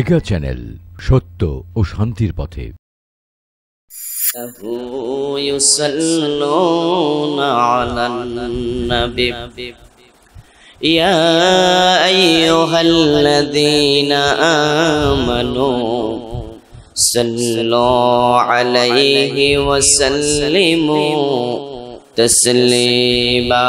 mega channel সত্য ও শান্তির পথে يا أيها الذين آمنوا صلوا عليه وسلموا تسليما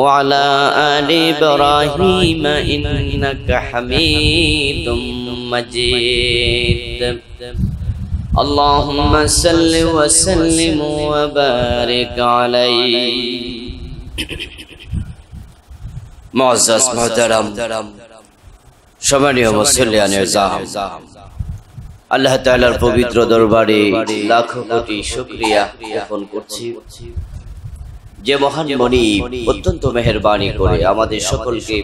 وعلى آل إبراهيم إنك حميد مجيد اللهم صل وسلم وبارك عليه معزز محترم সম্মানীয় মুসল্লিয়ানের জাহাম আল্লাহ তাআলার পবিত্র দরবারে লাখো কোটি শুকরিয়া জ্ঞাপন করছি যে মহান মনি অত্যন্ত মেহরবানি করে আমাদের সকলকে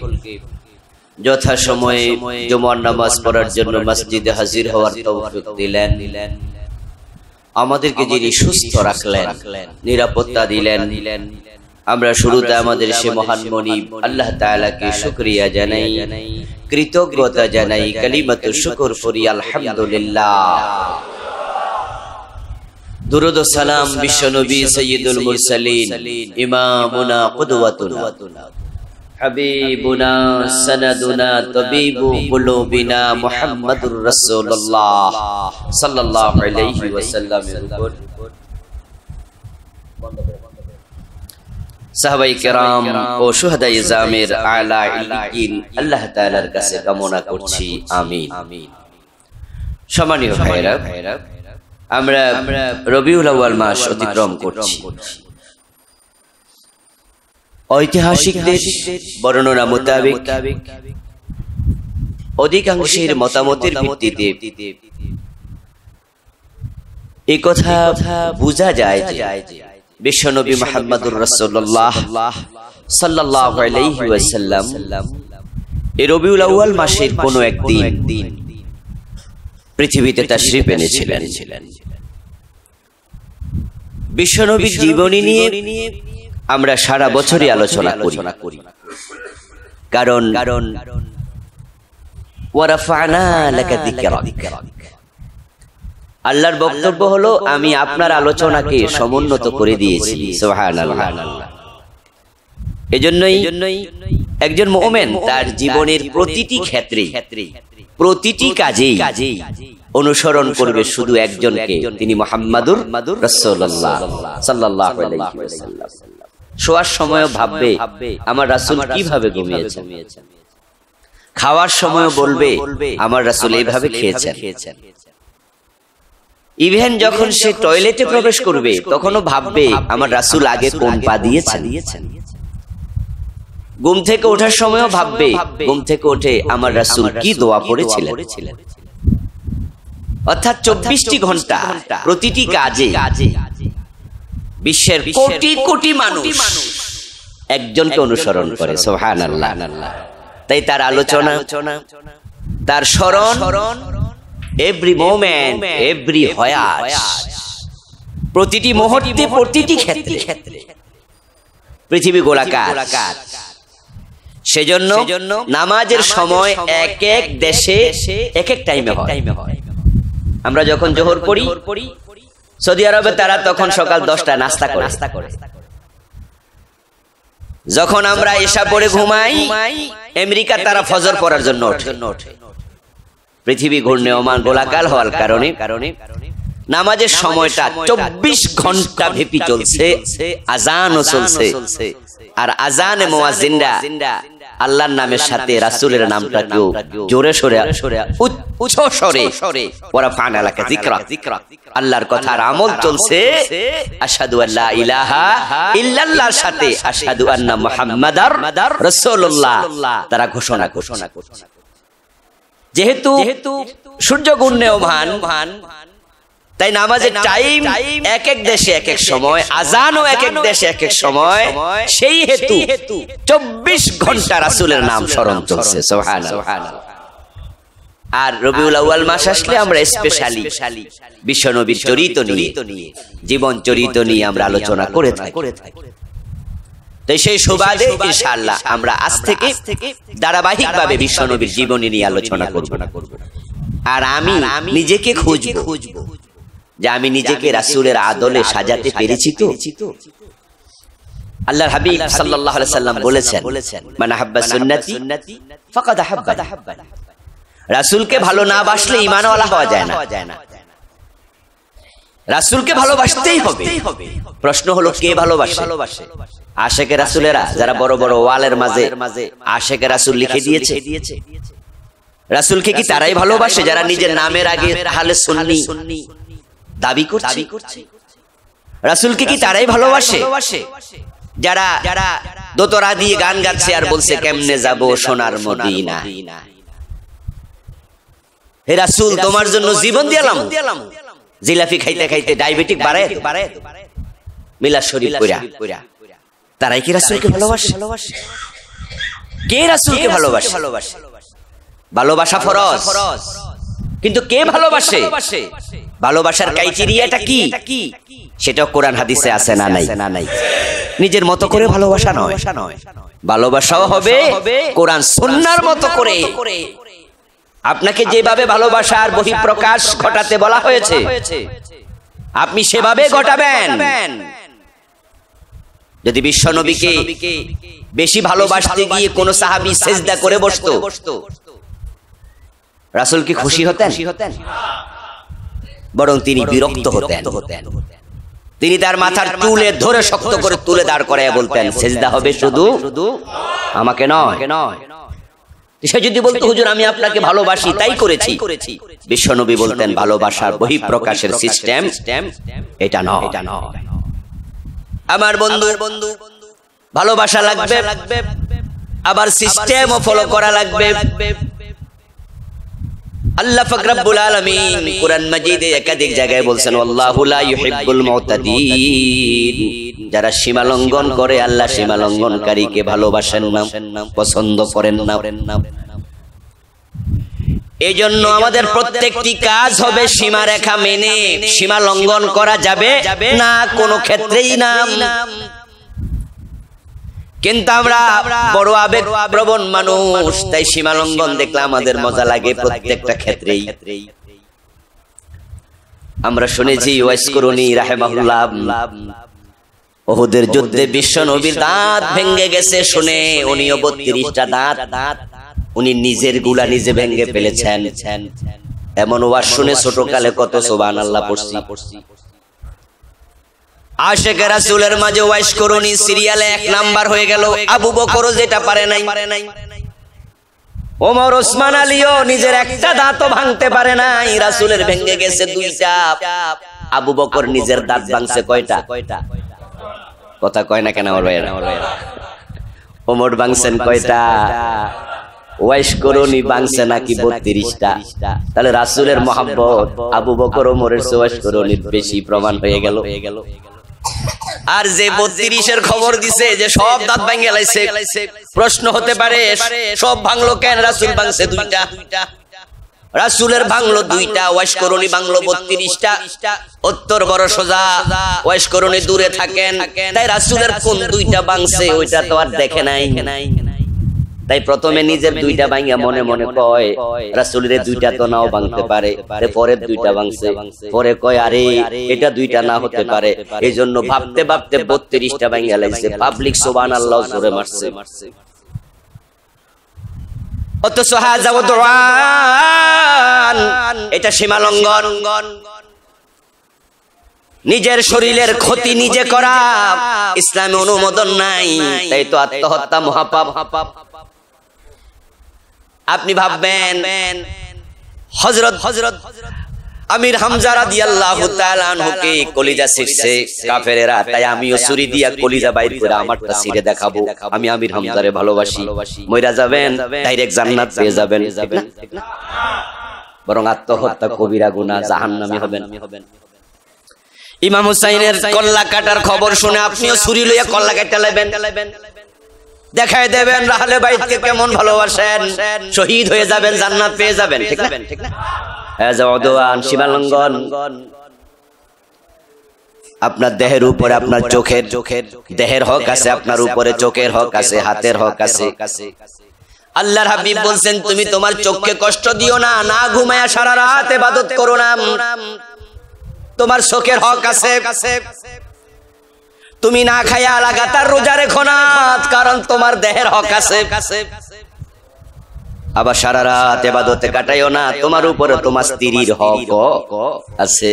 যথা সময়ে জুমার নামাজ পড়ার জন্য মসজিদে হাজির হওয়ার তৌফিক দিলেন আমাদেরকে যিনি সুস্থ রাখলেন নিরাপত্তা দিলেন আমরা শুরুতে আমাদের সে মহান মনি আল্লাহ তাআলাকে শুকরিয়া জানাই কৃতজ্ঞতা জানাই কালিমাতুশ শুকর ফরি আলহামদুলিল্লাহ দুরুদ সালাম বিশ্ব নবী সৈয়দুল মুরসালিন ইমামুনা কুদওয়াতুনা হাবিবুনা সানাদুনা তাবিবু কুলুবিনা মুহাম্মাদুর রাসূলুল্লাহ সাল্লাল্লাহু আলাইহি ওয়াসাল্লামের সাহাবাই কেরাম ও সুহাদা ইজামের আলা ইলিকিন আল্লাহ তাআলার কাছে কামনা করছি আমিন আমিন সম্মানীয় ভাইরা আমরা রবিউল আউয়াল মাস অতিক্রম করছি ঐতিহাসিকদের বর্ণনা মোতাবেক অধিকাংশের মতামতের ভিত্তিতে এ কথা বোঝা যায় যে বিশ্বনবী মোহাম্মদুর রাসূলুল্লাহ সাল্লাল্লাহু আলাইহি ওয়াসাল্লাম এ রবিউল আউয়াল মাসের কোনো একদিন পৃথিবীতে তা শ্রী এনেছিলেন বিশ্বনবীর জীবনী নিয়ে আমরা সারা বছরই আলোচনা করি কারণ কারণ আল্লাহর বক্তব্য হলো আমি আপনার আলোচনাকে সমুন্নত করে দিয়েছি এজন্যই একজন মোমেন তার জীবনের প্রতিটি ক্ষেত্রে ক্ষেত্রে প্রতিটি কাজেই কাজেই অনুসরণ করবে শুধু একজনকে তিনি মোহাম্মদুর মাদুর রসোল্লাহ সাল্লাহ শোয়ার সময় ভাববে আমার রাসুল কিভাবে ঘুমিয়েছেন খাওয়ার সময় বলবে আমার রাসুল এইভাবে খেয়েছেন ইভেন যখন সে টয়লেটে প্রবেশ করবে তখনও ভাববে আমার রাসুল আগে কোন পা দিয়েছেন ঘুম থেকে ওঠার সময়ও ভাববে ঘুম থেকে ওঠে আমার রাসুল কি দোয়া পড়েছিলেন অর্থাৎ চব্বিশটি ঘন্টা প্রতিটি কাজে বিশ্বের কোটি কোটি মানুষ একজনকে অনুসরণ করে তাই তার আলোচনা তার স্মরণ এভরি মোমেন্ট এভরি প্রতিটি মুহূর্তে প্রতিটি ক্ষেত্রে পৃথিবী গোলাকার সেজন্য নামাজের সময় এক এক দেশে এক এক টাইমে হয় আমরা যখন জোহর পড়ি সৌদি আরবে তারা তখন সকাল দশটা নাস্তা করে নাস্তা করে যখন আমরা এসা পড়ে ঘুমাই আমেরিকা তারা ফজর পড়ার জন্য পৃথিবী ঘূর্ণে অমান গোলাকাল হওয়ার কারণে কারণে নামাজের সময়টা চব্বিশ ঘন্টা ভেপি চলছে আজানও চলছে আর আজানে মোয়াজিনরা আল্লাহর নামের সাথে রাসুলের নামটা কেউ জোরে সরে উচ্চ স্বরে ওরা ফান এলাকা জিক্রা জিক্রা আল্লাহর কথার আমল চলছে আসাদু আল্লাহ ইলাহা ইল্লাল্লাহর সাথে আসাদু আন্না মুহাম্মাদার রাসূলুল্লাহ তারা ঘোষণা ঘোষণা করছে যেহেতু সূর্য গুণ্যমান তাই নামাজের টাইম এক এক দেশে এক এক সময় আজানও এক এক দেশে এক এক সময় সেই হেতু চব্বিশ ঘন্টা রাসুলের নাম স্মরণ চলছে আর রবিউল আউয়াল মাস আসলে আমরা স্পেশালি বিশ্বনবীর চরিত নিয়ে জীবন চরিত নিয়ে আমরা আলোচনা করে থাকি তাই সেই সুবাদে ইনশাআল্লাহ আমরা আজ থেকে ধারাবাহিকভাবে বিশ্বনবীর জীবনী নিয়ে আলোচনা করব আর আমি নিজেকে খুঁজব খুঁজব যে আমি নিজেকে রাসুলের আদলে সাজাতে পেরেছি তো আল্লাহ হাবিব সাল্লাল্লাহু আলাইহি সাল্লাম বলেছেন মান আহাব্বা সুন্নতি ফাকাদ আহাব্বা রাসূলকে ভালো না বাসলে ঈমানওয়ালা হওয়া যায় না রাসূলকে ভালোবাসতেই হবে প্রশ্ন হলো কে ভালোবাসে আশেকে রাসূলেরা যারা বড় বড় ওয়ালের মাঝে আশেকে রাসূল লিখে দিয়েছে রাসূলকে কি তারাই ভালোবাসে যারা নিজের নামের আগে তাহলে সুন্নি দাবি দাবি করছে রাসুলকে কি তারাই ভালোবাসে যারা যারা দোতরা দিয়ে গান গাচ্ছে আর বলছে কেমনে যাব সোনার মদিনা হে রাসুল তোমার জন্য জীবন দিলাম জিলাপি খাইতে খাইতে ডায়াবেটিক বাড়ে বাড়ে মিলা শরীর কইরা তারাই কি রাসুলকে ভালোবাসে ভালোবাসে কে রাসুলকে ভালোবাসে ভালোবাসে ভালোবাসা ফরজ ফরজ কিন্তু কে ভালোবাসে ভালোবাসার ক্রাইটেরিয়াটা কি সেটা কোরআন হাদিসে আছে না নাই না নাই নিজের মতো করে ভালোবাসা নয় ভালোবাসাও হবে কোরআন সুন্নার মতো করে আপনাকে যেভাবে ভালোবাসার বহি প্রকাশ ঘটাতে বলা হয়েছে আপনি সেভাবে ঘটাবেন যদি বিশ্বনবীকে বেশি ভালোবাসতে গিয়ে কোন সাহাবি সেজদা করে বসতো রাসুল কি খুশি হতেন বরং তিনি বিরক্ত হতেন হতেন তিনি তার মাথার তুলে ধরে শক্ত করে তুলে দাঁড় করে বলতেন সেজদা হবে শুধু আমাকে নয় নয় সে যদি বলতো হুজুর আমি আপনাকে ভালোবাসি তাই করেছি বিশ্বনবী বলতেন ভালোবাসার বহিঃপ্রকাশের সিস্টেম এটা নয় এটা নয় আমার বন্ধু বন্ধু ভালোবাসা লাগবে লাগবে আবার সিস্টেমও ফলো করা লাগবে আল্লাহ ফাকরাবুল আলমিন কুরআন মজিদে একাধিক জায়গায় বলছেন আল্লাহু মুতাদিন যারা সীমা লঙ্ঘন করে আল্লাহ সীমা লঙ্ঘনকারীকে ভালোবাসেন না পছন্দ করেন না এই জন্য আমাদের প্রত্যেকটি কাজ হবে সীমা রেখা মেনে সীমা লঙ্ঘন করা যাবে না কোনো ক্ষেত্রেই না কিন্তু আমরা বড় আবেগ প্রবণ মানুষ তাই সীমা লঙ্ঘন দেখলে আমাদের মজা লাগে প্রত্যেকটা ক্ষেত্রে আমরা শুনেছি ওয়াইসকরুনি রাহেমাহুল্লাহ ওহুদের যুদ্ধে বিশ্ব নবীর দাঁত ভেঙ্গে গেছে শুনে উনিও বত্রিশটা দাঁত দাঁত উনি নিজের গুলা নিজে ভেঙ্গে ফেলেছেন এমন ওয়াজ শুনে ছোটকালে কত সোবান আল্লাহ পড়ছি আশেক রাসুলের মাঝে ওয়াইস করুনি সিরিয়ালে এক নাম্বার হয়ে গেল আবু বকরও যেটা পারে নাই ওমর ওসমান আলীও নিজের একটা ভাঙতে পারে নাই রাসুলের ভেঙে গেছে দুই চাপ আবু বকর নিজের দাঁত ভাঙছে কয়টা কথা কয় না কেন আমার ভাইয়ের ওমর ভাঙছেন কয়টা ওয়াইস করুনি ভাঙছে নাকি বত্রিশটা তাহলে রাসুলের মহাব্বত আবু বকর ওমরের সোয়াইশ বেশি প্রমাণ হয়ে গেল হয়ে গেল আর যে বত্রিশের খবর দিছে যে সব দাঁত ভাঙে লাইছে প্রশ্ন হতে পারে সব ভাঙলো কেন রাসুল ভাঙছে দুইটা রাসুলের ভাঙলো দুইটা ওয়াশ করুনি ভাঙলো বত্রিশটা উত্তর বড় সোজা ওয়াশ করুনি দূরে থাকেন তাই রাসুলের কোন দুইটা ভাঙছে ওইটা তো আর দেখে নাই তাই প্রথমে নিজের দুইটা ভাঙিয়া মনে মনে কয় রাসুলের দুইটা তো নাও ভাঙতে পারে পরের দুইটা ভাঙছে পরে কয় আরে এটা দুইটা না হতে পারে এই জন্য ভাবতে ভাবতে বত্রিশটা ভাঙিয়া লাগছে পাবলিক সোবান আল্লাহ জোরে মারছে অথচ হাজা এটা সীমা লঙ্ঘন নিজের শরীরের ক্ষতি নিজে করা ইসলামে অনুমোদন নাই তাই তো আত্মহত্যা মহাপাপ হাপাপ আপনি ভাববেন হজরত হজরত আমির হামজা রাদি আল্লাহ আনহুকে কলিজা ছিড়ছে কাফেরেরা তাই আমিও ছুরি দিয়া কলিজা বাইর করে আমারটা ছিড়ে দেখাবো আমি আমির হামজারে ভালোবাসি মইরা যাবেন ডাইরেক্ট জান্নাত পেয়ে যাবেন ঠিক না বরং আত্মহত্যা কবিরা গুনাহ জাহান্নামী হবেন ইমাম হুসাইনের কল্লা কাটার খবর শুনে আপনিও ছুরি লইয়া কল্লা কাটা লাইবেন দেখায় দেবেন রাহলে বাইতকে কেমন ভালোবাসেন শহীদ হয়ে যাবেন জান্নাত পেয়ে যাবেন ঠিক না ঠিক না জওয়ান হ্যাঁ, সীমালঙ্গন আপনার দেহের উপরে আপনার চোখের চোখের দেহের হক আছে আপনার উপরে চোখের হক আছে হাতের হক আছে আল্লাহর হাবিব বলছেন তুমি তোমার চোখকে কষ্ট দিও না না ঘুমায়া সারা রাত ইবাদত করো না তোমার চোখের হক আছে তুমি না খাইয়া লাগাতার রোজা রেখো না কারণ তোমার দেহের হক আছে আবার সারা রাত এবাদতে কাটাইও না তোমার উপরে তোমার স্ত্রীর হক আছে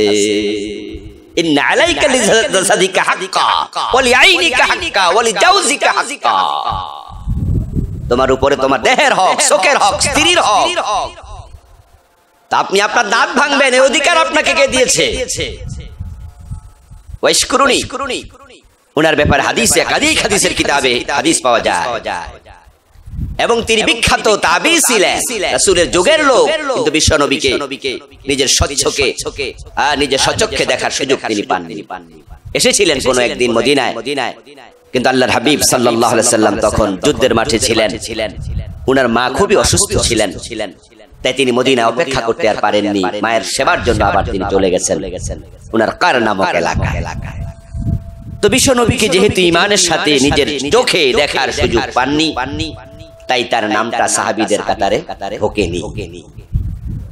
তোমার উপরে তোমার দেহের হক শোকের হক স্ত্রীর হক তা আপনি আপনার দাঁত ভাঙবেন অধিকার আপনাকে কে দিয়েছে উনার ব্যাপারে হাদিস একাধিক হাদিসের কিতাবে হাদিস পাওয়া যায় এবং তিনি বিখ্যাত তাবি ছিলেন রাসূলের যুগের লোক কিন্তু বিশ্ব নবীকে নিজের স্বচ্ছকে আর নিজের স্বচক্ষে দেখার সুযোগ তিনি পাননি এসেছিলেন কোন একদিন মদিনায় কিন্তু আল্লাহর হাবিব সাল্লাল্লাহু আলাইহি সাল্লাম তখন যুদ্ধের মাঠে ছিলেন উনার মা খুবই অসুস্থ ছিলেন তাই তিনি মদিনা অপেক্ষা করতে আর পারেননি মায়ের সেবার জন্য আবার তিনি চলে গেছেন উনার কার নামক এলাকা এলাকায় তো বিশ্ব নবীকে যেহেতু ইমানের সাথে নিজের চোখে দেখার সুযোগ পাননি তাই তার নামটা সাহাবিদের কাতারে কাতারে হোকেনি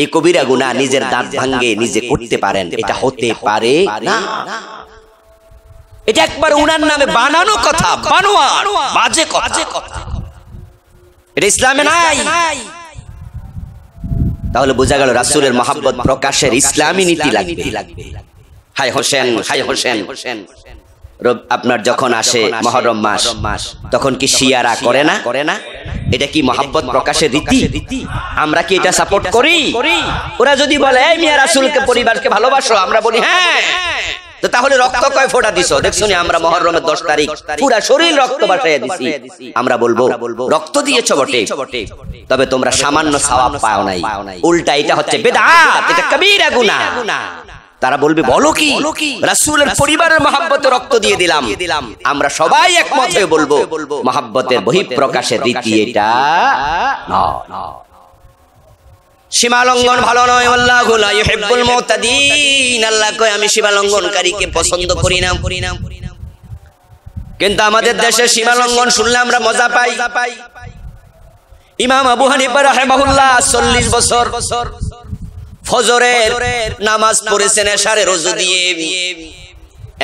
এই কবিরা গুণা নিজের দাঁত ভাঙ্গে নিজে করতে পারেন এটা হতে পারে না এটা একবার উনার নামে বানানো কথা বানোয়া বাজে কথা এটা ইসলামে নাই তাহলে বোঝা গেল রাসুলের মহাব্বত প্রকাশের ইসলামী নীতি লাগবে লাগবে হাই হোসেন হাই হোসেন হোসেন আপনার যখন আসে মহরম মাস মাস তখন কি শিয়ারা করে না করে না এটা কি মহাব্বত প্রকাশের রীতি আমরা কি এটা সাপোর্ট করি ওরা যদি বলে এই মিয়া রাসুলকে পরিবারকে ভালোবাসো আমরা বলি হ্যাঁ তাহলে রক্ত কয় ফোটা দিছো দেখছো আমরা মহরমের দশ তারিখ পুরো শরীর রক্ত বাসাইয়া দিছি আমরা বলবো রক্ত দিয়েছো বটে তবে তোমরা সামান্য সাওয়াব পাও নাই উল্টা এটা হচ্ছে বেদাত এটা কবিরা গুনাহ তারা বলবে বলো কি রাসুলের পরিবারের মহাব্বত রক্ত দিয়ে দিলাম আমরা সবাই একমত হয়ে বলবো মহাব্বতের বহিঃপ্রকাশের রীতি এটা ভালো নয় আল্লাহ আল্লাহ কয় আমি পছন্দ করি না করি না কিন্তু আমাদের দেশে সীমা শুনলে আমরা মজা পাই ইমাম আবু হানিফা বছর বছর ফজরের নামাজ পড়েছেন এশারের রোজু দিয়ে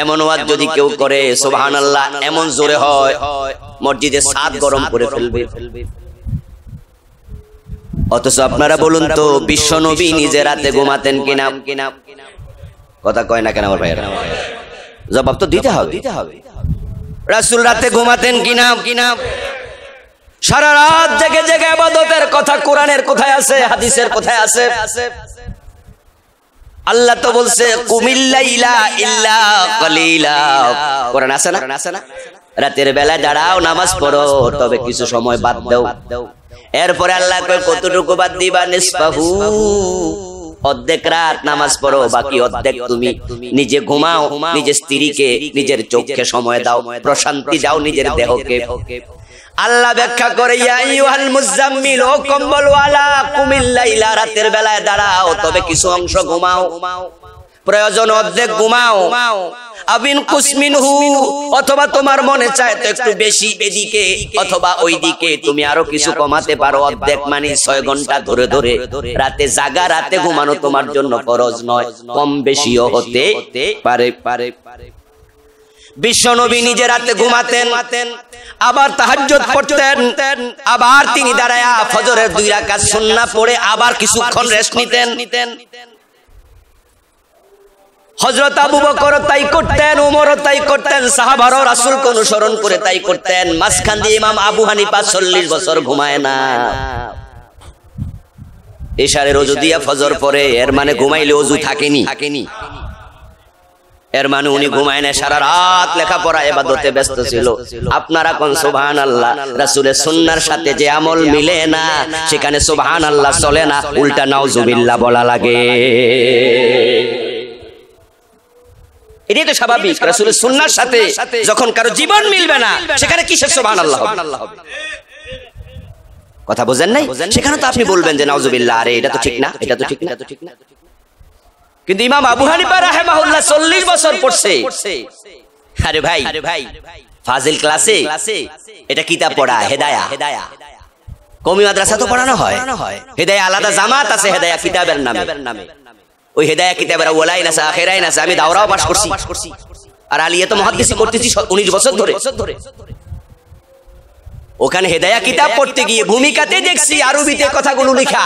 এমন ওয়াজ যদি কেউ করে সোহান আল্লাহ এমন জোরে হয় মসজিদে সাত গরম করে ফেলবে অথচ আপনারা বলুন তো বিশ্ব নবী নিজে রাতে ঘুমাতেন কিনা কিনা কথা কয় না কেন আমার ভাইয়েরা জবাব তো দিতে হবে দিতে হবে রাসুল রাতে ঘুমাতেন কিনা কিনা সারা রাত জেগে জেগে আবাদতের কথা কোরআনের কোথায় আছে হাদিসের কোথায় আছে আল্লাহ তো বলছে কুমিল্লা ইল্লা কলিলা কোরআন আছে না রাতের বেলায় দাঁড়াও নামাজ পড়ো তবে কিছু সময় বাদ দাও এরপরে আল্লাহ কয় কতটুকু বাদ দিবা নিসফাহু অর্ধেক রাত নামাজ পড়ো বাকি অর্ধেক তুমি নিজে ঘুমাও নিজের স্ত্রীকে নিজের চোখকে সময় দাও প্রশান্তি দাও নিজের দেহকে আল্লাহ ব্যাখ্যা করে ও কম্বলওয়ালা রাতের বেলায় দাঁড়াও তবে কিছু অংশ ঘুমাও প্রয়োজন অর্ধেক ঘুমাও আবিন কুসমিনহু অথবা তোমার মনে চায় তো একটু বেশি এদিকে অথবা ওইদিকে তুমি আরো কিছু কমাতে পারো অর্ধেক মানে ছয় ঘন্টা ধরে ধরে রাতে জাগা রাতে ঘুমানো তোমার জন্য ফরজ নয় কম বেশিও হতে পারে পারে পারে বিশ্বনবী নিজে রাতে ঘুমাতেন আবার তাহাজ্জত পড়তেন আবার তিনি দাঁড়ায়া ফজরের দুই রাকাত সুন্নাহ পড়ে আবার কিছুক্ষণ রেস্ট নিতেন হজরত আবু বকর তাই করতেন উমর তাই করতেন সাহাবারও রাসূলকে অনুসরণ করে তাই করতেন মাঝখান দিয়ে ইমাম আবু হানিফা চল্লিশ বছর ঘুমায় না এশারে ওযু দিয়া ফজর পরে এর মানে ঘুমাইলে ওযু থাকেনি থাকেনি এর মানে উনি ঘুমায় না সারা রাত লেখাপড়া এবাদতে ব্যস্ত ছিল আপনারা কোন সুবহান আল্লাহ রাসূলের সুন্নাহর সাথে যে আমল মিলে না সেখানে সুবহান আল্লাহ চলে না উল্টা নাউজুবিল্লাহ বলা লাগে এটাই তো স্বাভাবিক রাসূলের সুন্নাহর সাথে যখন কারো জীবন মিলবে না সেখানে কিসের সুবহান আল্লাহ হবে কথা বুঝেন নাই সেখানে তো আপনি বলবেন যে নাউজুবিল্লাহ আরে এটা তো ঠিক না এটা তো ঠিক না এটা তো ঠিক না কিন্তু ইমাম আবু হানিফা রাহেমাহুল্লাহ চল্লিশ বছর পড়ছে আরে ভাই আরে ভাই ফাজিল ক্লাসে এটা কিতাব পড়া হেদায়া হেদায়া কমি মাদ্রাসা তো পড়ানো হয় হেদায়া আলাদা জামাত আছে হেদায়া কিতাবের নামে ওই হেদায়া কিতাবের ওলাই না আখেরাই না আমি দাওরাও পাস করছি আর আলিয়া তো মহাদিসি করতেছি উনিশ বছর ধরে ওখানে হেদায়া কিতাব পড়তে গিয়ে ভূমিকাতে দেখছি আরবিতে কথাগুলো লিখা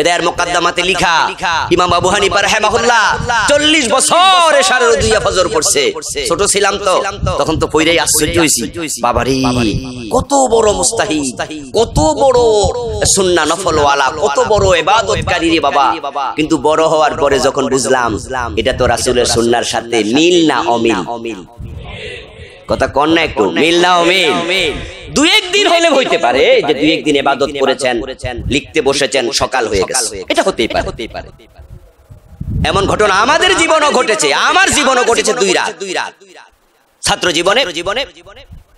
এদের লিখা ইমাম আবু হানিফা রাহিমাহুল্লাহ 40 বছর এশারের দুইয়া ফজর পড়ছে ছোট ছিলাম তো তখন তো পইরাই আশ্চর্য হইছি কত বড় মুস্তাহি কত বড় সুন্নাহ নফল ওয়ালা কত বড় ইবাদতকারী রে বাবা কিন্তু বড় হওয়ার পরে যখন বুঝলাম এটা তো রাসূলের সুন্নাহর সাথে মিল না অমিল কথা কন না একটু মিল নাও মিল দুই একদিন হলে হইতে পারে যে দুই একদিন ইবাদত করেছেন লিখতে বসেছেন সকাল হয়ে গেছে এটা হতেই পারে হতেই পারে এমন ঘটনা আমাদের জীবনও ঘটেছে আমার জীবনও ঘটেছে দুই রাত দুই রাত ছাত্র জীবনে জীবনে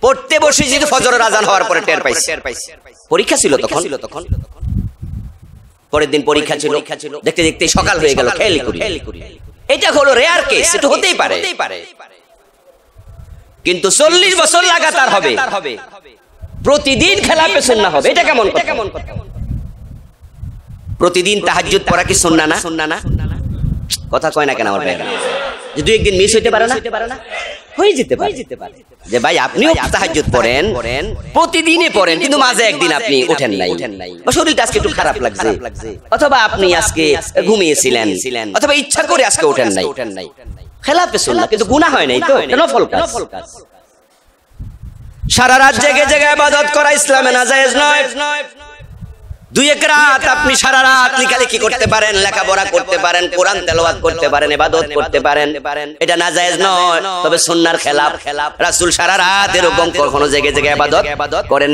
পড়তে বসে যদি ফজরের আজান হওয়ার পরে টের পাইছি পরীক্ষা ছিল তখন ছিল তখন পরের দিন পরীক্ষা ছিল দেখতে দেখতে সকাল হয়ে গেল খেলি করি এটা হলো রেয়ার কেস এটা হতেই পারে হতেই পারে কিন্তু চল্লিশ বছর লাগাতার হবে প্রতিদিন খেলা পেছন না হবে এটা কেমন কেমন প্রতিদিন তাহাজুদ পড়া কি শুননা না শুননা না কথা কয় না কেন আমার ভাই যে দুই একদিন মিস হইতে পারে না হয়ে যেতে পারে যেতে পারে যে ভাই আপনিও তাহাজ্জুদ পড়েন পড়েন প্রতিদিনই পড়েন কিন্তু মাঝে একদিন আপনি ওঠেন নাই ওঠেন নাই শরীরটা আজকে একটু খারাপ লাগছে অথবা আপনি আজকে ঘুমিয়েছিলেন অথবা ইচ্ছা করে আজকে ওঠেন নাই ওঠেন নাই সুন্নাহ কিন্তু গুনাহ হয় নাই তো নফল কাজ নফল কাজ সারা রাত জেগে জেগে ইবাদত করা ইসলামে নাজায়েজ নয় দুই এক রাত আপনি সারা রাত করতে পারেন লেখাপড়া করতে পারেন কোরআন করতে পারেন ইবাদত করতে পারেন এটা নাজায়েজ নয় তবে সুন্নাহর খেলাফ রাসূল সারা রাত এরকম কখনো জেগে জেগে ইবাদত করেন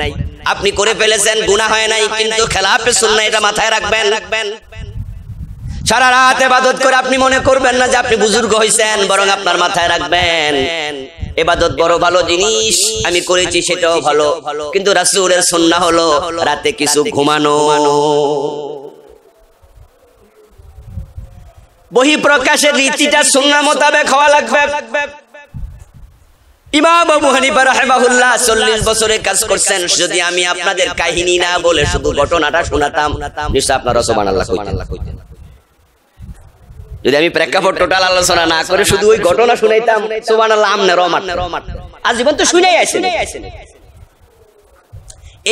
নাই আপনি করে ফেলেছেন গুনাহ হয় নাই কিন্তু খেলাফে সুন্নাহ এটা মাথায় রাখবেন রাখবেন সারা রাত এবাদত করে আপনি মনে করবেন না যে আপনি বুজুর্গ হয়েছেন বরং আপনার মাথায় রাখবেন এবাদত বড় ভালো জিনিস আমি করেছি সেটাও ভালো কিন্তু রাসুলের সন্না হলো রাতে কিছু ঘুমানো বহি প্রকাশের রীতিটা সন্না মোতাবেক হওয়া লাগবে ইমাম আবু হানিফা রাহিমাহুল্লাহ 40 বছরে কাজ করছেন যদি আমি আপনাদের কাহিনী না বলে শুধু ঘটনাটা শোনাতাম নিশ্চয় আপনারা সুবহানাল্লাহ কইতেন যদি আমি প্রেক্ষাপট টোটাল আলোচনা না করে শুধু ওই ঘটনা শুনাইতাম সুবান আল্লাহ আমনে আজীবন তো শুনেই আসেন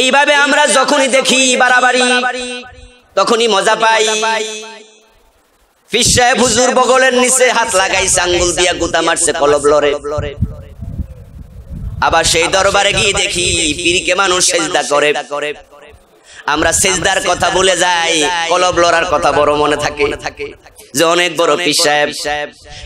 এইভাবে আমরা যখনই দেখি বাড়াবাড়ি তখনই মজা পাই হুজুর বগলের নিচে হাত লাগাইছে আঙ্গুল দিয়া গুতা মারছে কলব লরে আবার সেই দরবারে গিয়ে দেখি পীরকে মানুষ সেজদা করে আমরা সেজদার কথা বলে যাই কলব লড়ার কথা বড় মনে থাকে যে অনেক বড় পীর সাহেব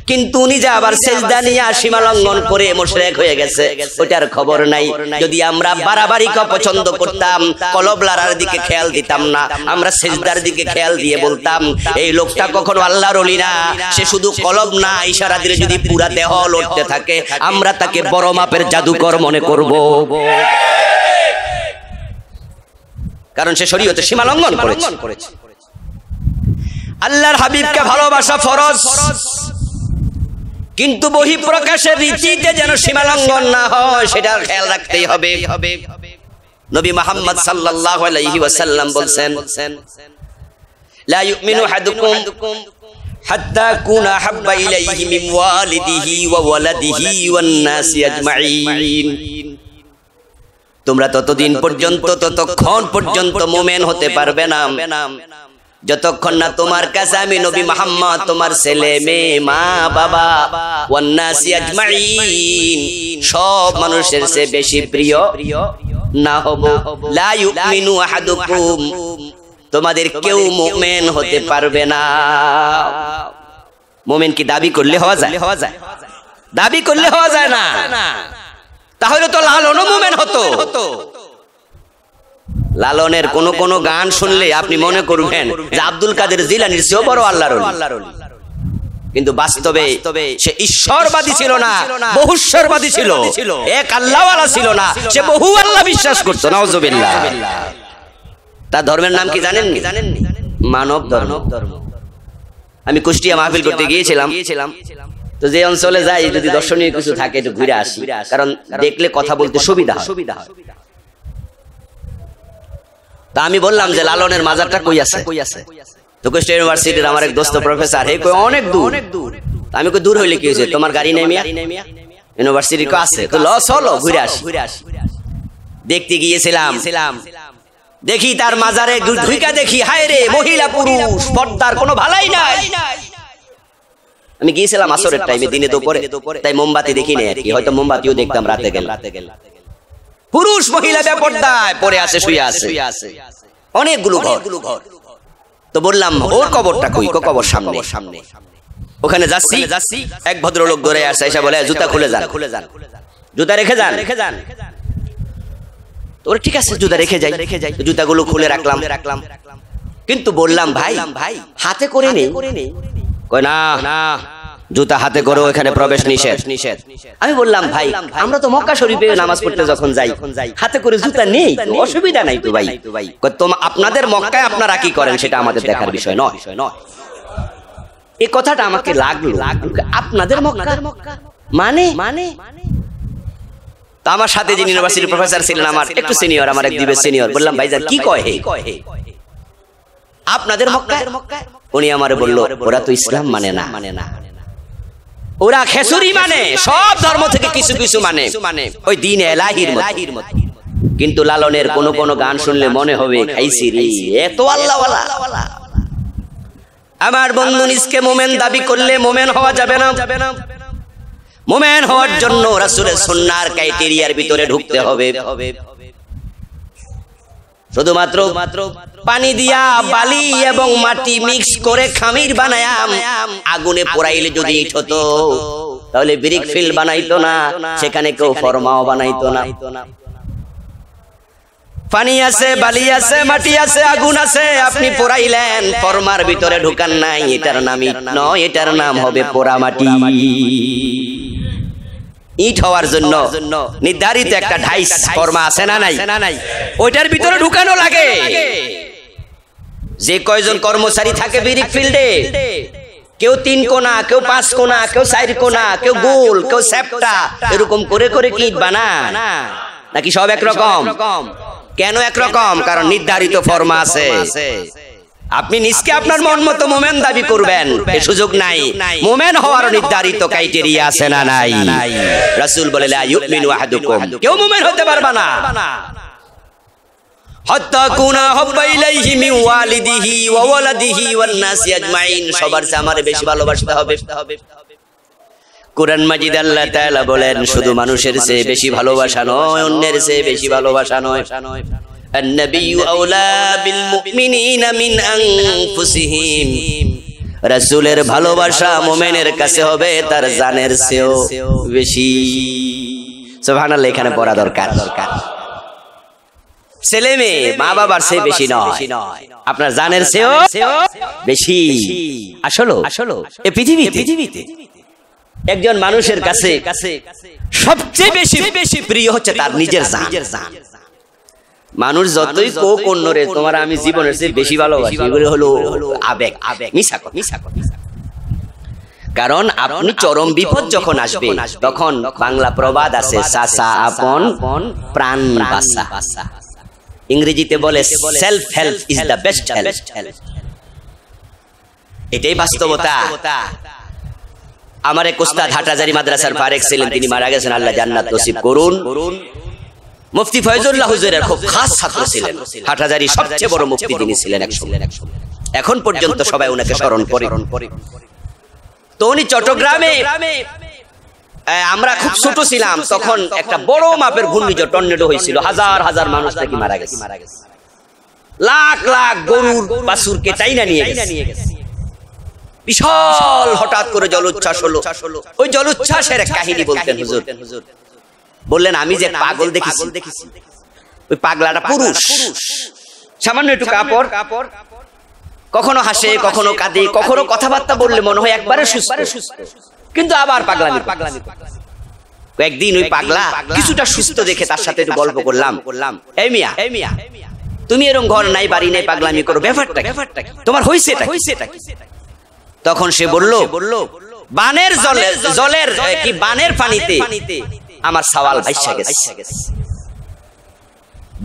কিন্তু উনি যে আবার সেজদা নিয়ে সীমা লঙ্ঘন করে মোশরেক হয়ে গেছে ওটার খবর নাই যদি আমরা বাড়াবাড়ি বাড়াবাড়িকে পছন্দ করতাম কলব লড়ার দিকে খেয়াল দিতাম না আমরা সেজদার দিকে খেয়াল দিয়ে বলতাম এই লোকটা কখনো আল্লাহর অলি না সে শুধু কলব না ইশারা দিয়ে যদি পুরা দেহ লড়তে থাকে আমরা তাকে বড় মাপের জাদুকর মনে করব কারণ সে শরীয়তে সীমা লঙ্ঘন করেছে আল্লাহর হাবিবকে ভালোবাসা ফরজ কিন্তু বহি প্রকাশের রীতিতে যেন সীমা লঙ্ঘন না হয় সেটা খেয়াল রাখতেই হবে নবী মোহাম্মদ সাল্লাল্লাহু আলাইহি ওয়াসাল্লাম বলেন লা ইউমিনু হাদুকুম হাত্তা কুনা হাব্বা ইলাইহি মিন ওয়ালিদিহি ওয়া ওয়ালাদিহি ওয়ান নাসি আজমাঈন তোমরা ততদিন পর্যন্ত ততক্ষণ পর্যন্ত মোমেন হতে পারবে না যতক্ষণ না তোমার কাছে আমি নবী মোহাম্মদ তোমার ছেলে মেয়ে মা বাবা সব মানুষের সে বেশি প্রিয় না হব লা ইউমিনু আহাদুকুম তোমাদের কেউ মুমিন হতে পারবে না মুমিন কি দাবি করলে হওয়া যায় দাবি করলে হওয়া যায় না তাহলে তো লালন মোমেন হতো লালনের কোন কোন গান শুনলে আপনি মনে করবেন যে আব্দুল কাদের জিলানির সেও বড় আল্লাহর কিন্তু বাস্তবে সে ঈশ্বরবাদী ছিল না বহুশ্বরবাদী ছিল এক আল্লাহওয়ালা ছিল না সে বহু আল্লাহ বিশ্বাস করতো নজবিল্লা তার ধর্মের নাম কি জানেন জানেন মানব ধর্ম আমি কুষ্টিয়া মাহফিল করতে গিয়েছিলাম তো যে অঞ্চলে যাই যদি দর্শনীয় কিছু থাকে একটু ঘুরে আসি কারণ দেখলে কথা বলতে সুবিধা সুবিধা তা আমি বললাম যে লালনের মাজারটা কই আছে কই আছে তো কষ্ট ইউনিভার্সিটির আমার এক দোস্ত প্রফেসর হে কই অনেক দূর অনেক দূর আমি কই দূর হইলে কি হইছে তোমার গাড়ি নাই মিয়া ইউনিভার্সিটি কো আছে তো লস হলো ঘুরে আসি ঘুরে আসি দেখতে গিয়েছিলাম দেখি তার মাজারে ঢুইকা দেখি হায় রে মহিলা পুরুষ পর্দার কোনো ভালাই নাই আমি গিয়েছিলাম আসরের টাইমে দিনে দুপুরে তাই মোমবাতি দেখি আর কি হয়তো মোমবাতিও দেখতাম রাতে গেল পুরুষ মহিলা বেপর্দায় পড়ে আছে শুয়ে আছে অনেকগুলো ঘর তো বললাম ওর কবরটা কই কবর সামনে সামনে ওখানে যাচ্ছি যাচ্ছি এক ভদ্রলোক ধরে আসে এসে বলে জুতা খুলে যান খুলে যান জুতা রেখে যান রেখে যান ওর ঠিক আছে জুতা রেখে যাই রেখে যাই জুতাগুলো খুলে রাখলাম রাখলাম কিন্তু বললাম ভাই ভাই হাতে করে নেই কয় না জুতা হাতে করে ওখানে প্রবেশ নিষেধ নিষেধ আমি বললাম ভাই আমরা তো মক্কা শরীফে নামাজ পড়তে যখন যাই হাতে করে জুতা নেই অসুবিধা নাই তো ভাই আপনাদের মক্কায় আপনারা কি করেন সেটা আমাদের দেখার বিষয় নয় এই কথাটা আমাকে লাগলো আপনাদের মক্কা মানে মানে আমার সাথে যে ইউনিভার্সিটি প্রফেসর ছিলেন আমার একটু সিনিয়র আমার এক দিবে সিনিয়র বললাম ভাইজান কি কয় হে আপনাদের মক্কায় উনি আমার বলল ওরা তো ইসলাম মানে না মানে না ওরা খেসুরি মানে, মানে সব ধর্ম থেকে কিছু কিছু মানে মানে ওই দিন এলাহির লাহির মত কিন্তু লালনের কোন কোন গান শুনলে মনে হবে খাইছি রে এত আল্লাহ আমার বন্ধু নিজকে মোমেন দাবি করলে মোমেন হওয়া যাবে না যাবে না মোমেন হওয়ার জন্য রাসুলের সন্ন্যার ক্রাইটেরিয়ার ভিতরে ঢুকতে হবে শুধুমাত্র মাত্র পানি দিয়া বালি এবং মাটি মিক্স করে খামির বানায়াম আগুনে পোড়াইলে যদি হতো তাহলে ব্রিক ফিল বানাইতো না সেখানে কেউ ফরমাও বানাইতো না পানি আছে বালি আছে মাটি আছে আগুন আছে আপনি পোড়াইলেন ফরমার ভিতরে ঢুকান নাই এটার নাম ইট নয় এটার নাম হবে পোড়া মাটি ইট হওয়ার জন্য নির্ধারিত একটা ঢাইস ফরমা আছে না নাই ওইটার ভিতরে ঢুকানো লাগে যে কয়জন কর্মচারী থাকে বিরিক ফিল্ডে কেউ তিন কোনা কেউ পাঁচ কোনা কেউ চার কোনা কেউ গোল কেউ স্যাপটা এরকম করে করে কি বানা নাকি সব একরকম কেন একরকম কারণ নির্ধারিত ফর্মা আছে আপনি নিজকে আপনার মন মতো মোমেন দাবি করবেন সুযোগ নাই মোমেন হওয়ার নির্ধারিত ক্রাইটেরিয়া আছে না নাই রাসূল বলে লা ইউমিনু আহাদুকুম কেউ মোমেন হতে পারবে না বলেন শুধু মানুষের চেয়ে বেশি ভালোবাসা নয় অন্যের চেয়ে বেশি ভালোবাসা নয় রসুলের ভালোবাসা মোমেনের কাছে হবে তার জানের চেয়েও বেশি সুবহানাল্লাহ এখানে পড়া দরকার দরকার ছেলে মেয়ে মা বাবার সে বেশি নয় আপনার জানের সেও বেশি আসলো আসলো এ পৃথিবী পৃথিবীতে একজন মানুষের কাছে সবচেয়ে বেশি বেশি প্রিয় হচ্ছে তার নিজের জান মানুষ যতই কোক অন্যরে তোমার আমি জীবনের চেয়ে বেশি ভালোবাসি এগুলো হলো আবেগ আবেগ মিশাকর মিশাকর কারণ আপনি চরম বিপদ যখন আসবে তখন বাংলা প্রবাদ আছে চাচা আপন প্রাণ বাসা ইংরেজিতে বলে self help is the best help এটাই বাস্তবতা আমার এক উস্তাদ হাটাজারি মাদ্রাসার ফারেক ছিলেন তিনি মারা গেছেন আল্লাহ জান্নাত নসিব করুন মুফতি ফয়জুল্লাহ হুজুরের খুব খাস ছাত্র ছিলেন হাটাজারি সবচেয়ে বড় মুফতি তিনি ছিলেন এক সময় এখন পর্যন্ত সবাই ওনাকে স্মরণ করে তো উনি চট্টগ্রামে আমরা খুব ছোট ছিলাম তখন একটা বড় মাপের ঘূর্ণিঝড় টর্নেডো হয়েছিল হাজার হাজার মানুষ নাকি মারা গেছে লাখ লাখ গরুর বাসুরকে টাইনা নিয়ে গেছে বিশাল হঠাৎ করে জলোচ্ছ্বাস হলো ওই জলোচ্ছ্বাসের এক কাহিনী বলতেন হুজুর বললেন আমি যে পাগল দেখেছি ওই পাগলাটা পুরুষ সামান্য একটু কাপড় কাপড় কখনো হাসে কখনো কাঁদে কখনো কথাবার্তা বললে মনে হয় একবারে সুস্থ সুস্থ কিন্তু আবার পাগলামি পাগলামি একদিন ওই পাগলা কিছুটা সুস্থ দেখে তার সাথে একটু গল্প করলাম করলাম এই মিয়া এই মিয়া তুমি এরকম ঘর নাই বাড়ি নাই পাগলামি করো ব্যাপারটা ব্যাপারটা তোমার হয়েছে এটা হইছে এটা তখন সে বলল বলল বানের জলে জলের কি বানের পানিতে আমার সওয়াল ভাইসা গেছে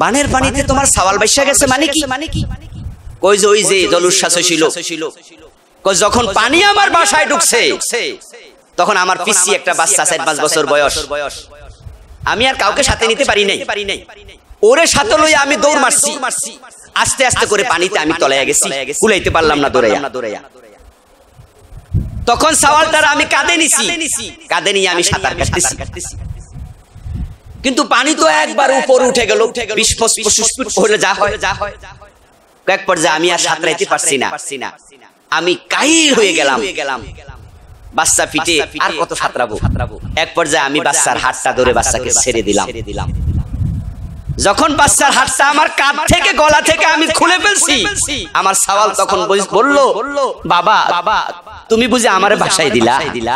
বানের পানিতে তোমার সওয়াল ভাইসা গেছে মানে কি মানে কি কই যে ওই যে জলুশ্বাস ছিল কই যখন পানি আমার বাসায় ঢুকছে তখন আমার পিসি একটা বাচ্চা সাত পাঁচ বছর বয়স বয়স আমি আর কাউকে সাথে নিতে পারি নাই ওরে সাথে লই আমি দৌড় মারছি আস্তে আস্তে করে পানিতে আমি তলাইয়া গেছি কুলাইতে পারলাম না দৌড়াইয়া তখন সওয়াল সাওয়ালটার আমি কাঁদে নিছি কাঁদে নিয়ে আমি সাঁতার কাটতেছি কিন্তু পানি তো একবার উপর উঠে গেল উঠে গেল হলে যা হয় যা হয় এক পর্যায়ে আমি আর সাঁতরাইতে পারছি না আমি কাহিল হয়ে গেলাম গেলাম বাচ্চা ফিটে আর কত সাঁতরাবো এক পর্যায়ে আমি বাচ্চার হাতটা ধরে বাচ্চাকে ছেড়ে দিলাম যখন বাচ্চার হাতটা আমার কাঁধ থেকে গলা থেকে আমি খুলে ফেলছি আমার সওয়াল তখন বলল বাবা বাবা তুমি বুঝে আমার ভাষায় দিলা দিলা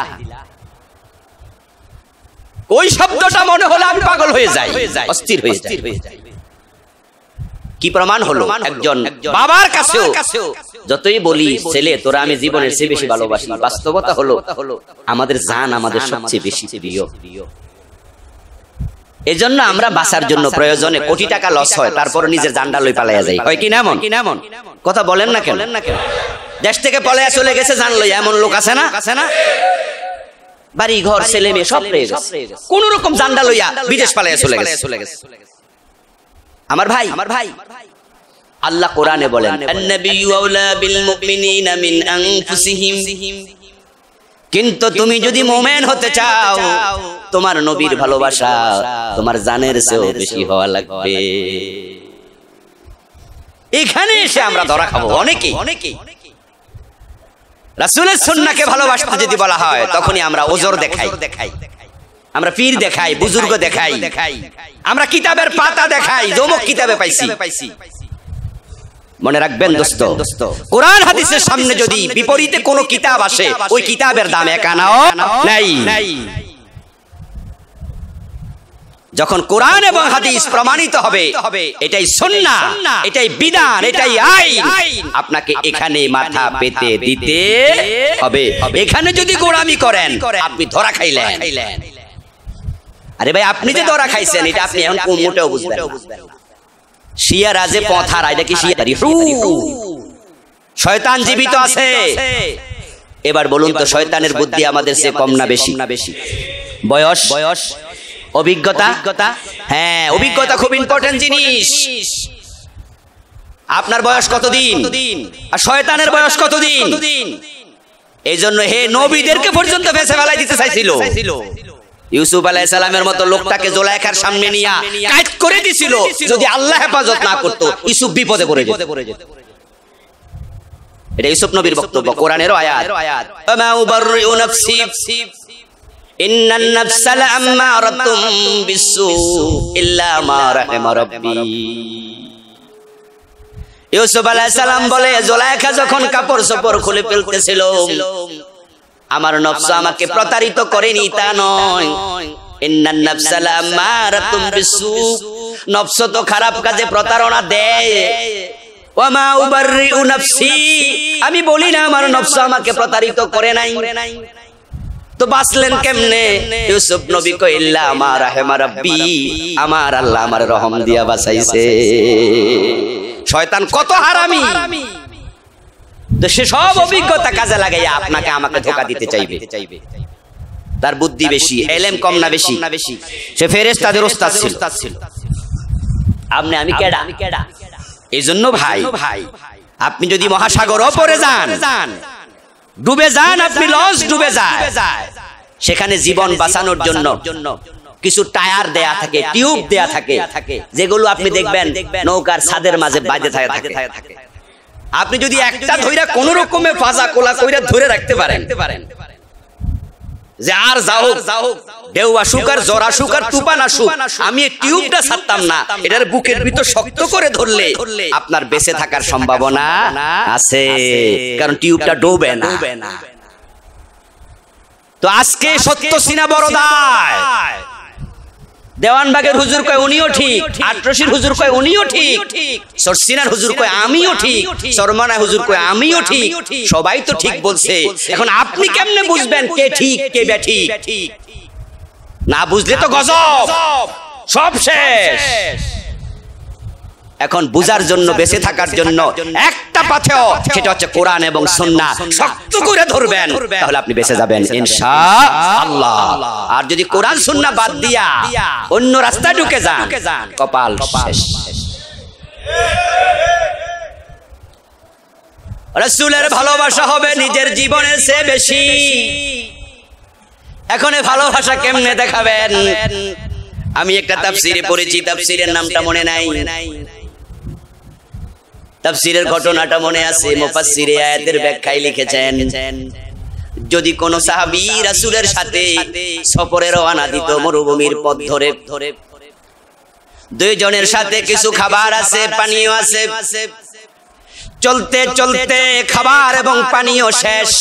ওই শব্দটা মনে হলে আমি পাগল হয়ে যাই অস্থির হয়ে যায় কি প্রমাণ হলো একজন বাবার কাছে যতই বলি ছেলে তোরা আমি জীবনের চেয়ে বেশি ভালোবাসি বাস্তবতা হলো আমাদের জান আমাদের সবচেয়ে বেশি প্রিয় এজন্য আমরা বাসার জন্য প্রয়োজনে কোটি টাকা লস হয় তারপর নিজের জানটা লই পালাইয়া যায় হয় কি নামন কি নামন কথা বলেন না কেন দেশ থেকে পলাইয়া চলে গেছে জান লই এমন লোক আছে না আছে না বাড়ি ঘর ছেলে মেয়ে সব রয়ে গেছে কোন রকম জান্ডা লইয়া বিদেশ পালাইয়া চলে গেছে আমার ভাই আমার ভাই আল্লাহ কোরআনে বলেন কিন্তু তুমি যদি মোমেন হতে চাও তোমার নবীর ভালোবাসা তোমার জানের চেয়েও বেশি হওয়া লাগবে এখানে এসে আমরা ধরা খাবো অনেকে অনেকে রাসুলের সন্নাকে ভালোবাসতে যদি বলা হয় তখনই আমরা ওজোর দেখাই দেখাই আমরা পীর দেখাই বুজুর্গ দেখাই দেখাই আমরা কিতাবের পাতা দেখাই যমক কিতাবে পাইছি পাইছি মনে রাখবেন দোস্ত কোরআন হাদিসের সামনে যদি বিপরীতে কোনো কিতাব আসে ওই কিতাবের দাম এক আনাও নাই যখন কোরআন এবং হাদিস প্রমাণিত হবে এটাই সন্না এটাই বিধান এটাই আইন আপনাকে এখানে মাথা পেতে দিতে হবে এখানে যদি গোড়ামি করেন আপনি ধরা খাইলেন আরে ভাই আপনি যে দরা খাইছেন এটা আপনি এখন কোন মোটেও বুঝবেন শিয়া রাজে পথ হারায় নাকি শিয়ারি শয়তান জীবিত আছে এবার বলুন তো শয়তানের বুদ্ধি আমাদের চেয়ে কম না বেশি না বেশি বয়স বয়স অভিজ্ঞতা অভিজ্ঞতা হ্যাঁ, হ্যাঁ অভিজ্ঞতা খুব ইম্পর্টেন্ট জিনিস আপনার বয়স কতদিন আর শয়তানের বয়স কতদিন এই জন্য হে নবীদেরকে পর্যন্ত ফেসে ফেলাই দিতে চাইছিল ইউসুফ আলাই সালামের মতো লোকটাকে জোলাইখার সামনে কাজ করে দিছিল যদি আল্লাহ হেফাজত না ইউসুফ বিপদে পড়ে যেত এটা ইউসুফ নবীর বক্তব্য কোরআনের আয়াত ইউসুফ আলাইহিস সালাম বলে জোলাইখা যখন কাপড় চোপড় খুলে ফেলতেছিল আমার নবসা আমাকে প্রতারিত করেনি তা নয় কাজে আমি বলি না আমার নফস আমাকে প্রতারিত করে নাই তো বাঁচলেন কেমনে ইউসুফ নবী কইল্লা আমার হেমা আমার আল্লাহ আমার রহম দিয়া বাঁচাইছে শয়তান কত হারামি তো সে সব অভিজ্ঞতা কাজে লাগাইয়া আপনাকে আমাকে ধোকা দিতে চাইবে তার বুদ্ধি বেশি এলেম কম না বেশি না বেশি সে ফেরেস তাদের ওস্তাদ ছিল আপনি আমি কেডা আমি কেডা এই জন্য ভাই ভাই আপনি যদি মহাসাগর ওপরে যান যান ডুবে যান আপনি লঞ্চ ডুবে যায় সেখানে জীবন বাঁচানোর জন্য কিছু টায়ার দেয়া থাকে টিউব দেয়া থাকে যেগুলো আপনি দেখবেন নৌকার ছাদের মাঝে বাজে থাকে থাকে আপনি যদি একটা ধৈরা কোন রকমে ফাঁসা কোলা কইরা ধরে রাখতে পারেন যে আর যা হোক যা হোক ঢেউ আসুক আর জ্বর আসুক আর তুফান আসুক আমি টিউবটা ছাড়তাম না এটার বুকের ভিতর শক্ত করে ধরলে আপনার বেঁচে থাকার সম্ভাবনা আছে কারণ টিউবটা ডোবে না তো আজকে সত্য সিনা বড় দায় দেওয়ানবাগের হুজুর কয় উনিও ঠিক আট্রসির হুজুর কয় উনিও ঠিক সরসিনার হুজুর কয় আমিও ঠিক সরমানা হুজুর কয় আমিও ঠিক সবাই তো ঠিক বলছে এখন আপনি কেমনে বুঝবেন কে ঠিক কে ব্যাঠি না বুঝলে তো গজব সব শেষ এখন বুজার জন্য বেঁচে থাকার জন্য একটা পাথেও সেটা হচ্ছে কোরআন এবং সন্না শক্ত করে ধরবেন তাহলে আপনি বেঁচে যাবেন ইনশা আল্লাহ আর যদি কোরআন সন্না বাদ দিয়া অন্য রাস্তায় ঢুকে যান কপাল শেষ রসুলের ভালোবাসা হবে নিজের জীবনের চেয়ে বেশি এখন ভালোবাসা কেমনে দেখাবেন আমি একটা তাপসিরে পড়েছি তাপসিরের নামটা মনে নাই তাফসিরের ঘটনাটা মনে আছে মুফাসসিরে আয়াতের ব্যাখ্যায় লিখেছেন যদি কোন সাহাবী রাসূলের সাথে সফরে রওনা দিত মরুভূমির পথ ধরে দুইজনের সাথে কিছু খাবার আছে পানীয় আছে চলতে চলতে খাবার এবং পানীয় শেষ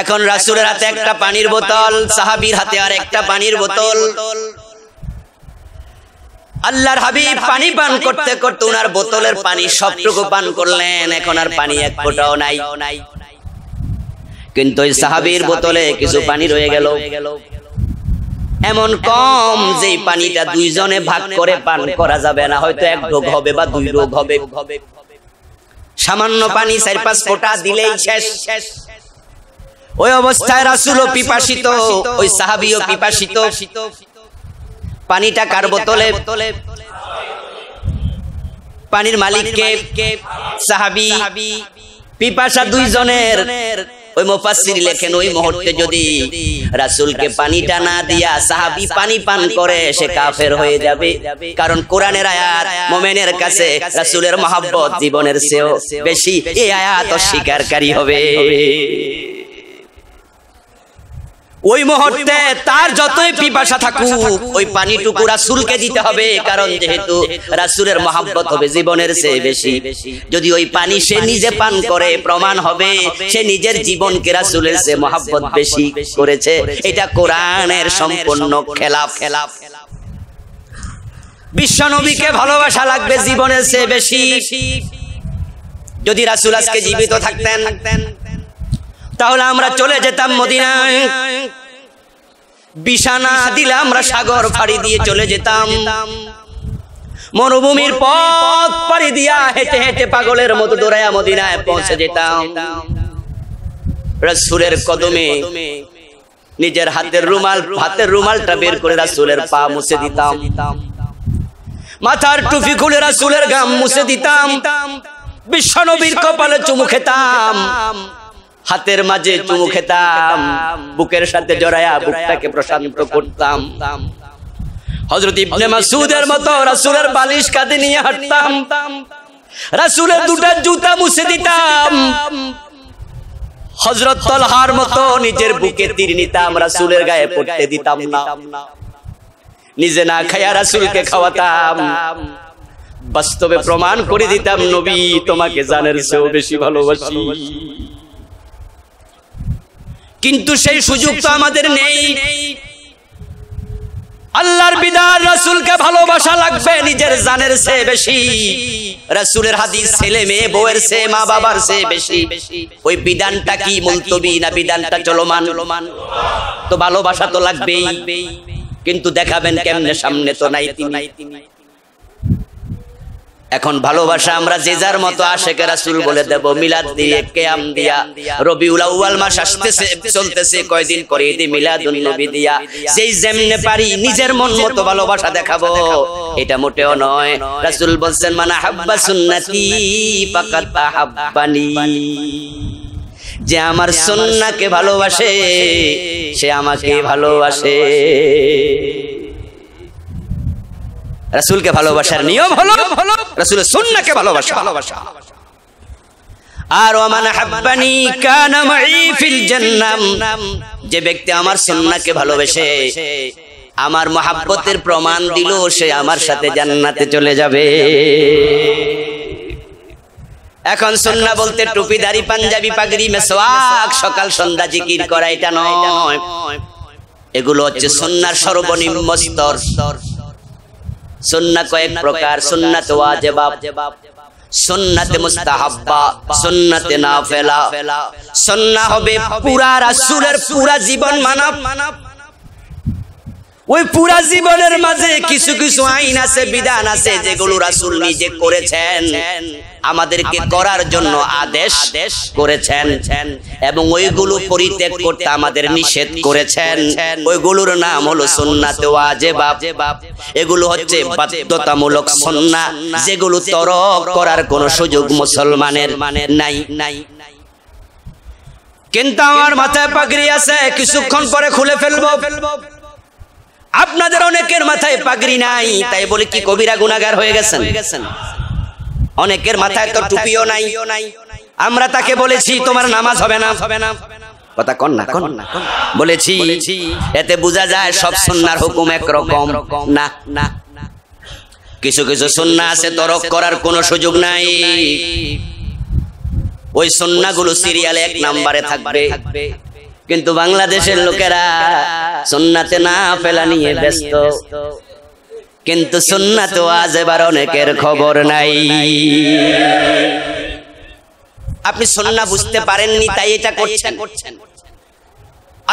এখন রাসূলের হাতে একটা পানির বোতল সাহাবীর হাতে আর একটা পানির বোতল আল্লাহর হাবিব পানি পান করতে করতে উনার বোতলের পানি সবটুকু পান করলেন এখন আর পানি এক ফোটাও নাই কিন্তু ওই সাহাবির বোতলে কিছু পানি রয়ে গেল এমন কম যে পানিটা দুইজনে ভাগ করে পান করা যাবে না হয়তো এক রোগ হবে বা দুই রোগ হবে সামান্য পানি চার পাঁচ ফোটা দিলেই শেষ শেষ ওই অবস্থায় রাসুলও পিপাসিত ওই সাহাবিও পিপাসিত পানিটা কার বোতলে পানির কে সাহাবি পিপাসা দুইজনের ওই মুফাসসির লেখেন ওই মুহূর্তে যদি রাসূলকে পানিটা না দিয়া সাহাবী পানি পান করে সে কাফের হয়ে যাবে কারণ কোরআনের আয়াত মুমিনের কাছে রাসূলের মহব্বত জীবনের চেয়েও বেশি এই আয়াত অস্বীকারী হবে ওই মুহূর্তে তার যতই পিপাসা থাকুক ওই পানিটুকু রাসুলকে দিতে হবে কারণ যেহেতু রাসুলের মহাব্বত হবে জীবনের চেয়ে বেশি যদি ওই পানি সে নিজে পান করে প্রমাণ হবে সে নিজের জীবনকে রাসুলের চেয়ে মহাব্বত বেশি করেছে এটা কোরআনের সম্পূর্ণ খেলাফ খেলাফ বিশ্ব নবীকে ভালোবাসা লাগবে জীবনের চেয়ে বেশি যদি রাসুল আজকে জীবিত থাকতেন তাহলে আমরা চলে যেতাম মদিনায় বিছানা দিলে আমরা সাগর ফাড়ি দিয়ে চলে যেতাম মরুভূমির পথ পাড়ি দিয়া হেঁটে হেঁটে পাগলের মতো দৌড়াইয়া মদিনায় পৌঁছে যেতাম রাসূলের কদমে নিজের হাতের রুমাল হাতের রুমালটা বের করে রাসূলের পা মুছে দিতাম মাথার টুপি খুলে রাসূলের গাম মুছে দিতাম বিশ্বনবীর কপালে চুমু খেতাম হাতের মাঝে চুমু খেতাম বুকের সাথে জড়ায়া বুকটাকে প্রশান্ত করতাম হজরত ইবনে মাসুদের মতো রাসূলের বালিশ কাঁধে নিয়ে হাঁটতাম রাসূলের দুটো জুতা মুছে দিতাম হজরত তলহার মতো নিজের বুকে তীর নিতাম রাসূলের গায়ে পড়তে দিতাম না নিজে না খায়া রাসূলকে খাওয়াতাম বাস্তবে প্রমাণ করে দিতাম নবী তোমাকে জানের চেয়েও বেশি ভালোবাসি কিন্তু সেই সুযোগ তো আমাদের নেই আল্লাহর বিদার রাসুলকে ভালোবাসা লাগবে নিজের জানের সে বেশি রাসুলের হাদিস ছেলে মেয়ে বউয়ের সে মা বাবার সে বেশি ওই বিধানটা কি মুলতবি না বিধানটা চলমান তো ভালোবাসা তো লাগবেই কিন্তু দেখাবেন কেমনে সামনে তো নাই তিনি এখন ভালোবাসা আমরা যে যার মতো আশেখ রাসুল বলে দেব মিলাদ দিয়ে কেয়াম দিয়া রবিউল আউয়াল মাস আসতেছে চলতেছে কয়দিন করে দি মিলাদ দিয়া যেই যেমনে পারি নিজের মন মতো ভালোবাসা দেখাবো এটা মোটেও নয় রাসুল বলছেন মানে হাব্বা সুন্নতি পাকাত হাব্বানি যে আমার সুন্নাকে ভালোবাসে সে আমাকে ভালোবাসে রাসুলকে ভালোবাসার নিয়ম হলো রাসুলের সুন্নাকে ভালোবাসা ভালোবাসা আর ওমান হাব্বানি কানা ফিল জান্নাম যে ব্যক্তি আমার সুন্নাহকে ভালোবেসে আমার মহাব্বতের প্রমাণ দিল সে আমার সাথে জান্নাতে চলে যাবে এখন সুন্না বলতে টুপি দাড়ি পাঞ্জাবি পাগড়ি মেসওয়াক সকাল সন্ধ্যা জিকির করা এটা নয় এগুলো হচ্ছে সুন্নার সর্বনিম্ন স্তর স্তর সুন্না কয়েক প্রকার সুন্নাত ওয়াজিবা সুন্নাতে মুস্তাহাব্বা সুন্নাতে নাফেলা সুন্নাহ হবে পুরা রাসূলের পুরা জীবন মানা ওই পুরা জীবনের মাঝে কিছু কিছু আইন আছে বিধান আছে যেগুলো রাসুল নিজে করেছেন আমাদেরকে করার জন্য আদেশ করেছেন এবং ওইগুলো পরিত্যাগ করতে আমাদের নিষেধ করেছেন ওইগুলোর নাম হলো সুন্নাতে বাপ এগুলো হচ্ছে বাধ্যতামূলক সন্না যেগুলো তর করার কোনো সুযোগ মুসলমানের মানে নাই নাই কিন্তু আমার মাথায় পাগড়ি আছে কিছুক্ষণ পরে খুলে ফেলবো ফেলবো আপনাদের অনেকের মাথায় পাগড়ি নাই তাই বলে কি কবিরা গুণাগার হয়ে গেছেন অনেকের মাথায় তো টুপিও নাই আমরা তাকে বলেছি তোমার নামাজ হবে না হবে না বলেছি এতে বোঝা যায় সব সন্ন্যার হুকুম একরকম না না কিছু কিছু সন্না আছে তরক করার কোনো সুযোগ নাই ওই সন্নাগুলো সিরিয়ালে এক নাম্বারে থাকবে কিন্তু বাংলাদেশের লোকেরা সুন্নাতে না ফেলা নিয়ে ব্যস্ত কিন্তু তো আজ এবার অনেকের খবর নাই আপনি সন্না বুঝতে পারেননি তাই এটা করছেন করছেন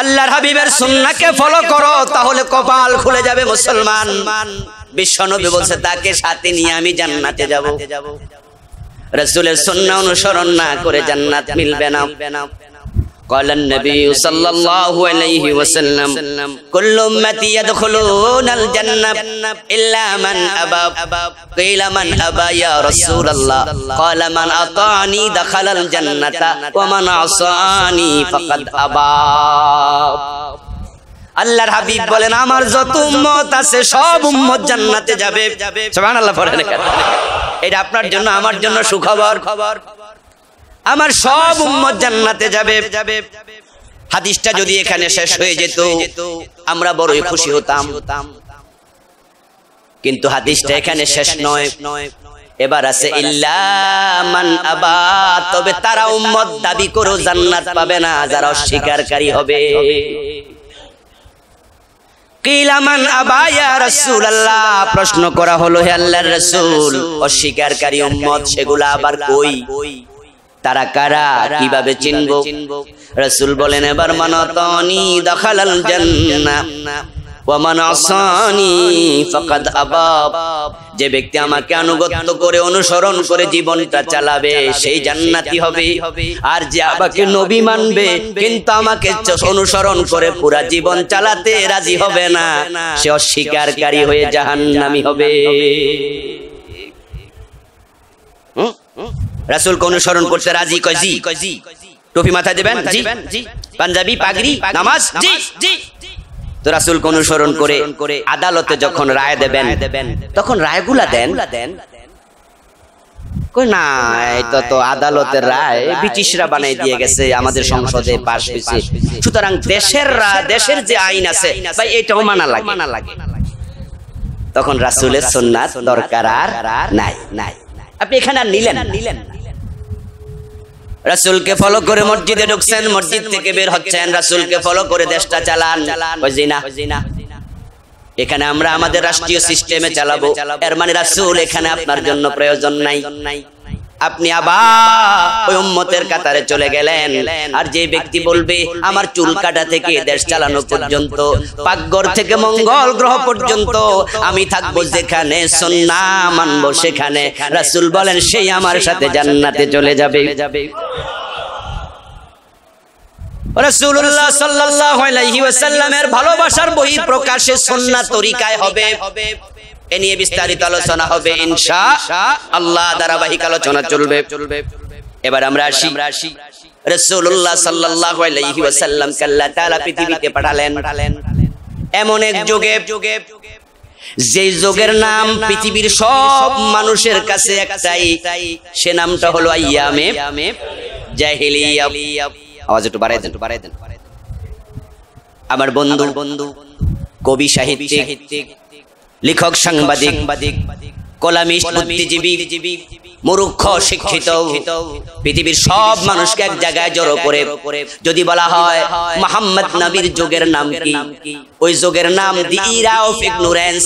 আল্লাহর হাবিবের সুন্নাকে ফলো করো তাহলে কপাল খুলে যাবে মুসলমান বিশ্বনবী বলছে তাকে সাথে নিয়ে আমি জান্নাতে যাব রাসূলের সুন্নাহ অনুসরণ না করে জান্নাত মিলবে না قال النبي صلى الله عليه وسلم كل امتي يدخلون الجنه الا من ابى قيل من ابى يا رسول الله قال من اطاعني دخل الجنه ومن عصاني فقد ابى আল্লাহর হাবিব বলেন আমার যত উম্মত আছে সব উম্মত জান্নাতে যাবে সুবহানাল্লাহ পড়ে এটা আপনার জন্য আমার জন্য সুখবর খবর আমার সব উম্মত জান্নাতে যাবে যাবে হাদিসটা যদি এখানে শেষ হয়ে যেত আমরা বড়ই খুশি হতাম কিন্তু হাদিসটা এখানে শেষ নয় এবার আছে ইল্লামান আবা তবে তারা উম্মত দাবি করো জান্নাত পাবে না যারা অস্বীকারী হবে কিলামান আবায়া রাসূলুল্লাহ প্রশ্ন করা হলো হে আল্লাহর রাসূল অস্বীকারী উম্মত সেগুলা আবার কই তারা কারা কিভাবে চিনব রসুল বলেন এবার মানতনি দখালাল জান্নাহ যে ব্যক্তি আমাকে আনুগত্য করে অনুসরণ করে জীবনটা চালাবে সেই জান্নাতি হবে আর যে আমাকে নবী মানবে কিন্তু আমাকে অনুসরণ করে পুরা জীবন চালাতে রাজি হবে না সে অস্বীকারী হয়ে জাহান্নামি হবে হম কে অনুসরণ করতে রাজি কয় জি টুপি মাথায় দেবেন পাঞ্জাবি পাগরি নামাজ অনুসরণ করে আদালতে যখন রায় দেবেন তখন রায়গুলা দেন আমাদের সংসদে পাশ হয়েছে সুতরাং দেশের দেশের যে আইন আছে এটাও তখন রাসুলের সন্ন্যাস দরকার আর নাই নাই আপনি এখানে আর নিলেন নিলেন রাসুলকে ফলো করে মসজিদে ঢুকছেন মসজিদ থেকে বের হচ্ছেন রাসুলকে ফলো করে দেশটা চালান না এখানে আমরা আমাদের রাষ্ট্রীয় সিস্টেমে চালাবো এর মানে রাসুল মানে এখানে আপনার জন্য প্রয়োজন নাই আপনি আবার কাতারে চলে গেলেন আর যে ব্যক্তি বলবে আমার চুল কাটা থেকে দেশ চালানো পর্যন্ত পাকঘর থেকে মঙ্গল গ্রহ পর্যন্ত আমি থাকবো যেখানে সন্না মানবো সেখানে রাসুল বলেন সেই আমার সাথে জান্নাতে চলে যাবে যাবে ভালোবাসার বহি প্রকাশে সুন্নাহ তরিকায় হবে এ নিয়ে বিস্তারিত আলোচনা হবে আল্লাহ ধারাবাহিক আলোচনা চলবে এবার আমরা আসি পৃথিবীতে পাঠালেন এমন এক যুগে যে যোগের নাম পৃথিবীর সব মানুষের কাছে একটাই সে নামটা হলো আইয়ামে জাহিলিয়া আওয়াজ একটু বাড়াই দেন বাড়াই দেন আমার বন্ধু বন্ধু কবি সাহিত্যিক লেখক সাংবাদিক কলামিস্ট বুদ্ধিজীবী শিক্ষিত পৃথিবীর সব মানুষকে এক জায়গায় জড়ো করে যদি বলা হয় মোহাম্মদ নবীর যুগের নাম কি ওই যুগের নাম দি অফ ইগনোরেন্স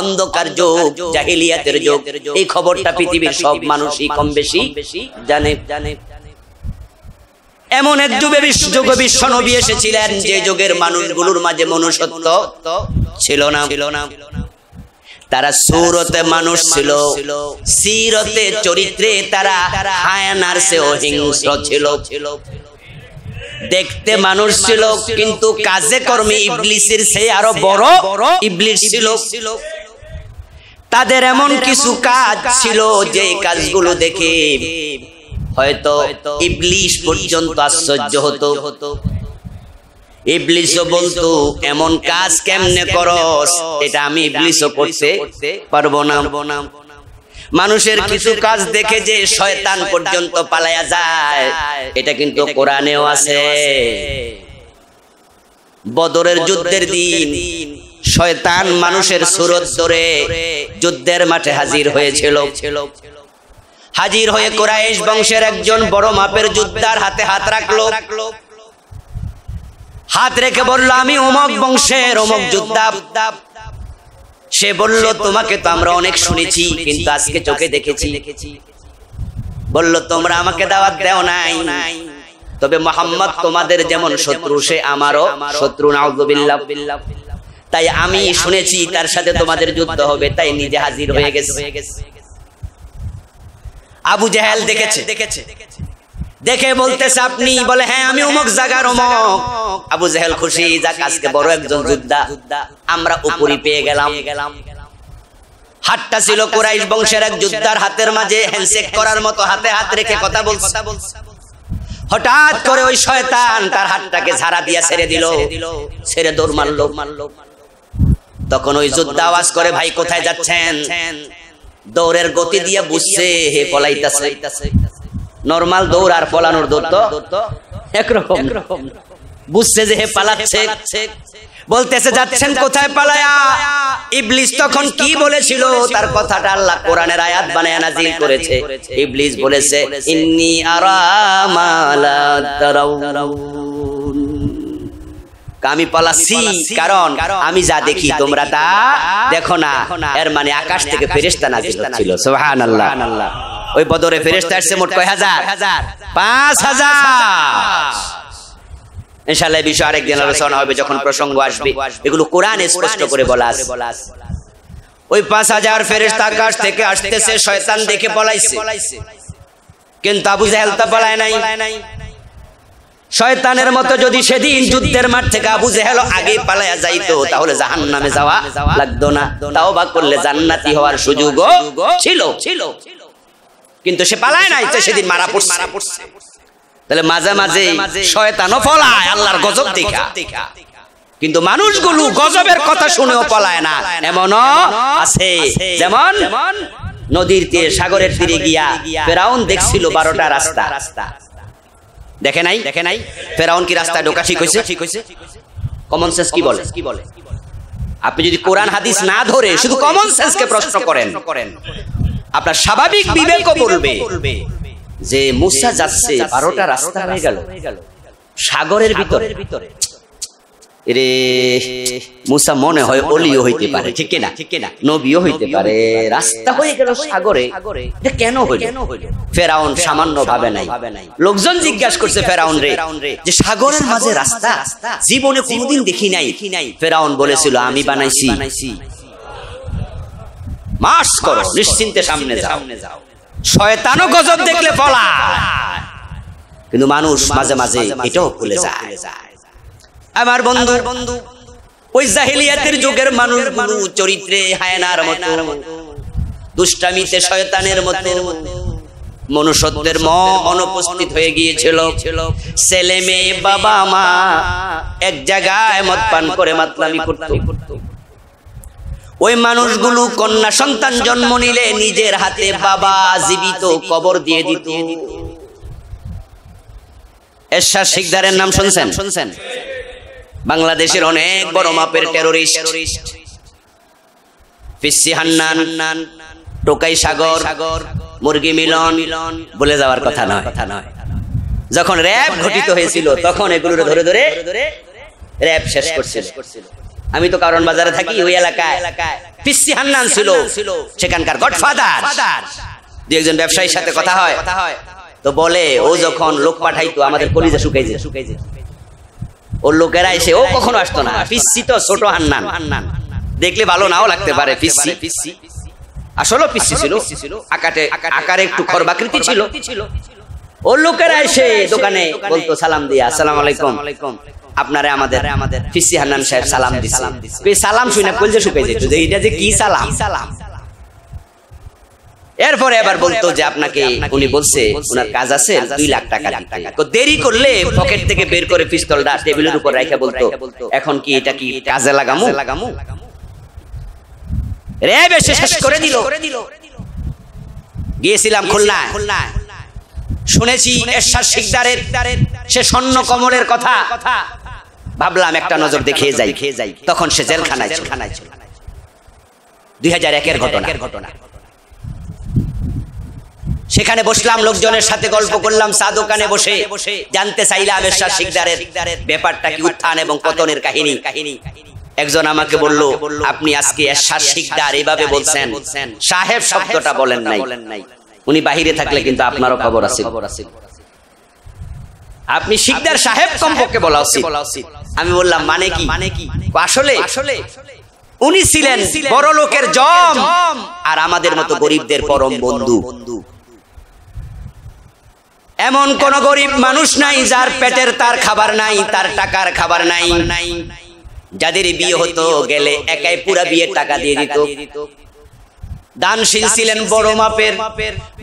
অন্ধকার যোগ জাহিলিয়াতের যোগ এই খবরটা পৃথিবীর সব মানুষই কম বেশি জানে জানে এমন এক যুগে যুগ বিশ্ব নবী এসেছিলেন যে যুগের মানুষগুলোর মাঝে মনুষ্যত্ব ছিল না ছিল না তারা সুরতে মানুষ ছিল সিরতে চরিত্রে তারা হায়ানার সে অহিংস্র ছিল দেখতে মানুষ ছিল কিন্তু কাজে কর্মে ইবলিসের সে আরো বড় ইবলিস ছিল তাদের এমন কিছু কাজ ছিল যে কাজগুলো দেখে হয়তো ইবলিশ পর্যন্ত আশ্চর্য হতো ইবলিসও বলতো এমন কাজ কেমনে করস এটা আমি ইবলিসও করতে পারবো না মানুষের কিছু কাজ দেখে যে শয়তান পর্যন্ত পালায়া যায় এটা কিন্তু কোরআনেও আছে বদরের যুদ্ধের দিন শয়তান মানুষের সুরত ধরে যুদ্ধের মাঠে হাজির হয়েছিল হাজির হয়ে কোরাইশ বংশের একজন বড় মাপের যোদ্ধার হাতে হাত রাখলো হাত রেখে বলল আমি অমক বংশের অমক যোদ্ধা সে বলল তোমাকে তো আমরা অনেক শুনেছি কিন্তু আজকে চোখে দেখেছি বলল তোমরা আমাকে দাওয়াত দেও নাই তবে মোহাম্মদ তোমাদের যেমন শত্রু সে আমারও শত্রু নাউজুবিল্লাহ তাই আমি শুনেছি তার সাথে তোমাদের যুদ্ধ হবে তাই নিজে হাজির হয়ে গেছে আবু জাহেল দেখেছে দেখেছে দেখে বলতেছে আপনি বলে হ্যাঁ আমি অমুক জাগার অমক আবু জাহেল খুশি যাক আজকে বড় একজন যোদ্ধা আমরা উপরি পেয়ে গেলাম গেলাম হাতটা ছিল কোরাইশ বংশের এক যোদ্ধার হাতের মাঝে হ্যান্ডশেক করার মতো হাতে হাত রেখে কথা বলছে হঠাৎ করে ওই শয়তান তার হাতটাকে ঝাড়া দিয়া ছেড়ে দিল ছেড়ে দৌড় মারলো মারলো তখন ওই যোদ্ধা আওয়াজ করে ভাই কোথায় যাচ্ছেন দৌড়ের গতি দিয়ে বুঝছে হে পলাইতাছে নর্মাল দৌড় আর পলানোর দৌড় তো একরকম বুঝছে যে হে পালাচ্ছে বলতেছে যাচ্ছেন কোথায় পালায়া ইবলিস তখন কি বলেছিল তার কথাটা আল্লাহ কোরআনের আয়াত বানায় নাজিল করেছে ইবলিস বলেছে ইন্নি আরা মালা তারাউন আমি পালাচ্ছি কারণ আমি যা দেখি তোমরা তা দেখো না এর মানে, মানে আকাশ থেকে ফেরেস্তা না ছিল সোহান আল্লাহ ওই বদরে ফেরেস্তা আসছে মোট কয় হাজার পাঁচ হাজার ইনশাআল্লাহ বিষয় আরেকদিন আলোচনা হবে যখন প্রসঙ্গ আসবে এগুলো কোরআনে স্পষ্ট করে বলা আছে ওই পাঁচ হাজার ফেরেস্তা আকাশ থেকে আসতেছে শয়তান দেখে পলাইছে কিন্তু আবু জাহেল তা পলায় নাই শয়তানের মতো যদি সেদিন যুদ্ধের মাঠ থেকে আবু জেহেল আগে পালাইয়া যাইতো তাহলে জাহান নামে যাওয়া লাগতো না তাও বা করলে জান্নাতি হওয়ার সুযোগ ছিল ছিল কিন্তু সে পালায় নাই তো সেদিন মারা পড়ছে মারা পড়ছে তাহলে মাঝে মাঝে শয়তানও ফলায় আল্লাহর গজব দেখা কিন্তু মানুষগুলো গজবের কথা শুনেও পলায় না এমন আছে যেমন নদীর তীরে সাগরের তীরে গিয়া ফেরাউন দেখছিল বারোটা রাস্তা রাস্তা দেখে নাই দেখে নাই ফেরাউন কি রাস্তায় ঢোকা ঠিক হয়েছে ঠিক হয়েছে কমন সেন্স কি বলে কি বলে আপনি যদি কোরআন হাদিস না ধরে শুধু কমন সেন্স কে প্রশ্ন করেন আপনার স্বাভাবিক বিবেক বলবে যে মুসা যাচ্ছে বারোটা রাস্তা হয়ে গেল সাগরের ভিতরে ভিতরে রে মুসা মনে হয় অলিও হইতে পারে ঠিক না ঠিক না নবীও হইতে পারে রাস্তা হয়ে গেল সাগরে কেন হইল ফেরাউন সামান্য ভাবে নাই লোকজন জিজ্ঞাসা করছে ফেরাউন রে যে সাগরের মাঝে রাস্তা জীবনে কোনদিন দেখি নাই ফেরাউন বলেছিল আমি বানাইছি মাস করো নিশ্চিন্তে সামনে যাও শয়তানও গজব দেখলে বলা কিন্তু মানুষ মাঝে মাঝে এটাও ভুলে যায় আমার বন্ধু বন্ধু ওই জাহিলিয়াতের যুগের মানুষ মানুষগুলো চরিত্রে হায়নার মতো দুষ্টামিতে শয়তানের মতো মনুষ্যত্বের মন অনুপস্থিত হয়ে গিয়েছিল ছেলে মেয়ে বাবা মা এক জায়গায় মত পান করে মাতলামি করত ওই মানুষগুলো কন্যা সন্তান জন্ম নিলে নিজের হাতে বাবা জীবিত কবর দিয়ে দিত এরশাদ শিকদারের নাম শুনছেন শুনছেন বাংলাদেশের অনেক বড় মাপের টেরোরিস্ট পিসি হান্নান টোকাই সাগর সাগর মুরগি মিলন মিলন বলে যাওয়ার কথা নয় কথা নয় যখন র্যাব ঘটিত হয়েছিল তখন এগুলো ধরে ধরে র্যাব শেষ করছিল আমি তো কারণ বাজারে থাকি ওই এলাকায় পিসি হান্নান ছিল সেখানকার গডফাদার দু একজন ব্যবসায়ীর সাথে কথা হয় তো বলে ও যখন লোক পাঠাইতো আমাদের কলিজা শুকাইছে শুকাইছে ওর লোকেরা এসে ও কখনো আসতো না পিসি তো ছোট হান্নান দেখলে ভালো নাও লাগতে পারে পিসি পিসি আসলে পিসি ছিল আকাটে আকারে একটু খরবাকৃতি ছিল ওর লোকেরা এসে দোকানে বলতো সালাম দিয়া আসসালামু আলাইকুম আপনারে আমাদের আমাদের পিসি হান্নান সাহেব সালাম দিছে সালাম শুনে কলজে শুকাই যেত যে এটা যে কি সালাম সালাম এরপরে আবার বলতো যে আপনাকে উনি বলছে ওনার কাজ আছে দুই লাখ টাকা তো দেরি করলে পকেট থেকে বের করে পিস্তলটা টেবিলের উপর রেখে বলতো এখন কি এটা কি কাজে লাগামু লাগামু রে এসে শেষ করে দিল গিয়েছিলাম খুলনা শুনেছি এরশাদ শিকদারের সে স্বর্ণ কমলের কথা ভাবলাম একটা নজর দেখে যাই খেয়ে যাই তখন সে জেলখানায় জেলখানায় ছিল দুই হাজার একের ঘটনা ঘটনা সেখানে বসলাম লোকজনের সাথে গল্প করলাম চা দোকানে বসে জানতে চাইলাম এরশাদ শিকদারের ব্যাপারটা কি উত্থান এবং পতনের কাহিনী কাহিনী একজন আমাকে বলল আপনি আজকে এসার শিকদার এভাবে বলছেন সাহেব শব্দটা বলেন নাই উনি বাহিরে থাকলে কিন্তু আপনারও খবর আছে খবর আছে আপনি শিকদার সাহেব কমপক্ষে বলা উচিত বলা উচিত আমি বললাম মানে কি মানে কি আসলে আসলে উনি ছিলেন বড় লোকের জম আর আমাদের মতো গরিবদের পরম বন্ধু এমন কোন গরিব মানুষ নাই যার পেটের তার খাবার নাই তার টাকার খাবার নাই নাই যাদের বিয়ে হতো গেলে একাই পুরা বিয়ে টাকা দিয়ে দিত দানশীল ছিলেন বড় মাপের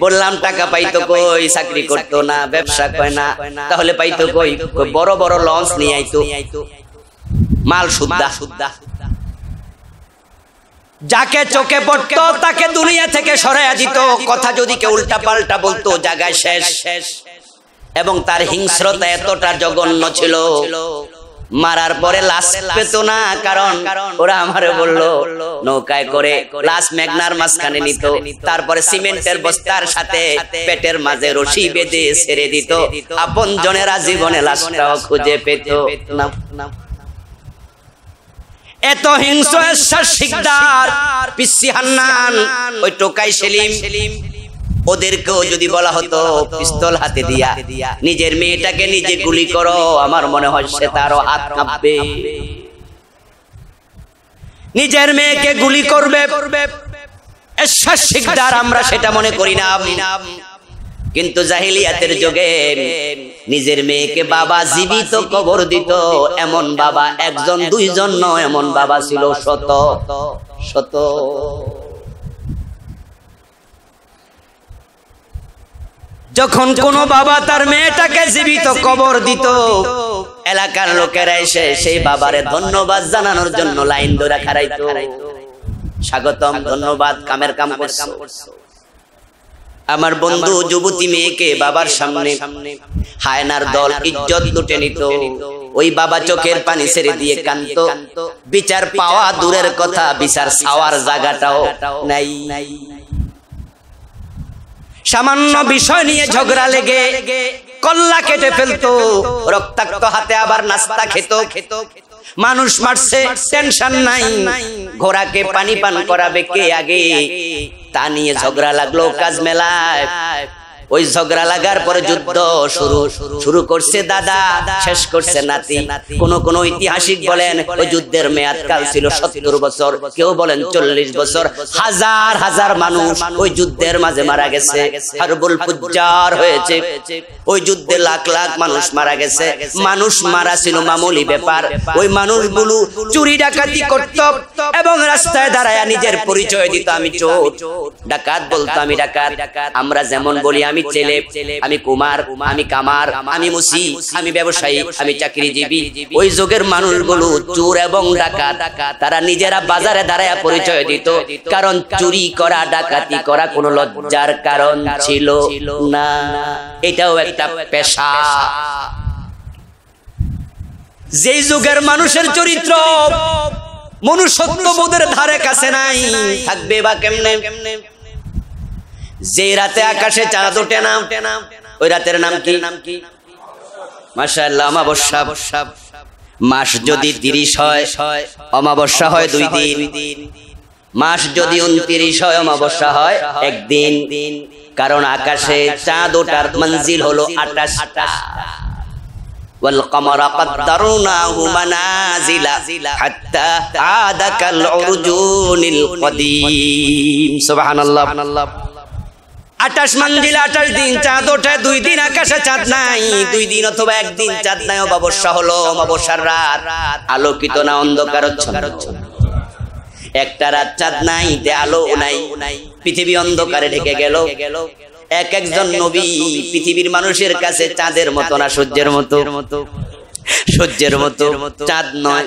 বললাম টাকা পাইতো কই চাকরি করতো না ব্যবসা কয় না তাহলে পাইতো কই বড় বড় লঞ্চ নিয়ে আইতো মাল সুদ্দা সুদ্দা যাকে চোখে পড়তো তাকে দুনিয়া থেকে সরাইয়া দিত কথা যদি কেউ উল্টা পাল্টা বলতো জায়গায় শেষ শেষ এবং তার হিংস্রতা এতটা জঘন্য ছিল মারার পরে লাশ পেত না কারণ ওরা আমারে বলল নৌকায় করে লাশ মেঘনার মাঝখানে নিত তারপরে সিমেন্টের বস্তার সাথে পেটের মাঝে রশি বেঁধে ছেড়ে দিত আপন জনেরা জীবনে লাশটাও খুঁজে পেত না এত হিংসার শিকদার পিসি হান্নান ওই টোকাই সেলিম ওদেরকেও যদি বলা হতো পিস্তল হাতে দিয়া নিজের মেয়েটাকে নিজে গুলি করো আমার মনে হয় সে তারও হাত কাঁপবে নিজের মেয়েকে গুলি করবে শিকদার আমরা সেটা মনে করি না কিন্তু জাহিলিয়াতের যুগে নিজের মেয়েকে বাবা জীবিত কবর দিত এমন বাবা একজন দুইজন নয় এমন বাবা ছিল শত শত যখন কোন বাবা তার মেয়েটাকে জীবিত কবর দিত এলাকার লোকেরা এসে সেই বাবারে ধন্যবাদ জানানোর জন্য লাইন ধরে খারাইতো স্বাগতম ধন্যবাদ কামের কাম করছো আমার বন্ধু যুবতী মেয়েকে বাবার সামনে হায়নার দল ইজ্জত লুটে নিত ওই বাবা চোখের পানি ছেড়ে দিয়ে কান্ত বিচার পাওয়া দূরের কথা বিচার ছাওয়ার জায়গাটাও নাই সামান্য বিষয় নিয়ে ঝগড়া লেগে কল্লা কেটে ফেলতো রক্তাক্ত হাতে আবার নাস্তা খেত খেত মানুষ মারছে টেনশন নাই ঘোড়াকে পানি পান করাবে কে আগে তা নিয়ে ঝগড়া লাগলো কাজ মেলায় ওই ঝগড়া লাগার পরে যুদ্ধ শুরু শুরু করছে দাদা শেষ করছে নাতি কোন কোন ঐতিহাসিক বলেন ওই যুদ্ধের মেয়াদ কাল ছিল সত্তর বছর কেউ বলেন চল্লিশ বছর হাজার হাজার মানুষ ওই যুদ্ধের মাঝে মারা গেছে হারবুল পুজ্জার হয়েছে ওই যুদ্ধে লাখ লাখ মানুষ মারা গেছে মানুষ মারা ছিল মামুলি ব্যাপার ওই মানুষগুলো চুরি ডাকাতি করত এবং রাস্তায় দাঁড়ায় নিজের পরিচয় দিত আমি চোর ডাকাত বলতো আমি ডাকাত আমরা যেমন বলি আমি ছেলে আমি কুমার আমি কামার আমি মুসি আমি ব্যবসায়ী আমি চাকরিজীবী ওই যুগের মানুষগুলো চোর এবং ডাকা ডাকা তারা নিজেরা বাজারে দাঁড়ায় পরিচয় দিত কারণ চুরি করা ডাকাতি করা কোনো লজ্জার কারণ ছিল না এটাও একটা পেশা যে যুগের মানুষের চরিত্র মনুষ্যত্ববোধের ধারে কাছে নাই থাকবে বা কেমনে কেমনে যে রাতে আকাশে চাঁদ উঠে না ওই রাতের নাম কি নাম কি মাসাল্লাহ অমাবস্যা মাস যদি তিরিশ হয় অমাবস্যা হয় দুই দিন মাস যদি উনত্রিশ হয় অমাবস্যা হয় একদিন কারণ আকাশে চাঁদ ওঠার মঞ্জিল হলো আটাশটা والقمر আটাশ মান্দিল আটাশ দিন চাঁদ ওঠে দুই দিন আকাশে চাঁদ নাই দুই দিন অথবা একদিন চাঁদ নাই অমাবস্যা হলো অমাবস্যার রাত আলোকিত না অন্ধকার একটা রাত চাঁদ নাই তে আলো নাই পৃথিবী অন্ধকারে ঢেকে গেল এক একজন নবী পৃথিবীর মানুষের কাছে চাঁদের মতো না সূর্যের মতো মতো সূর্যের মতো চাঁদ নয়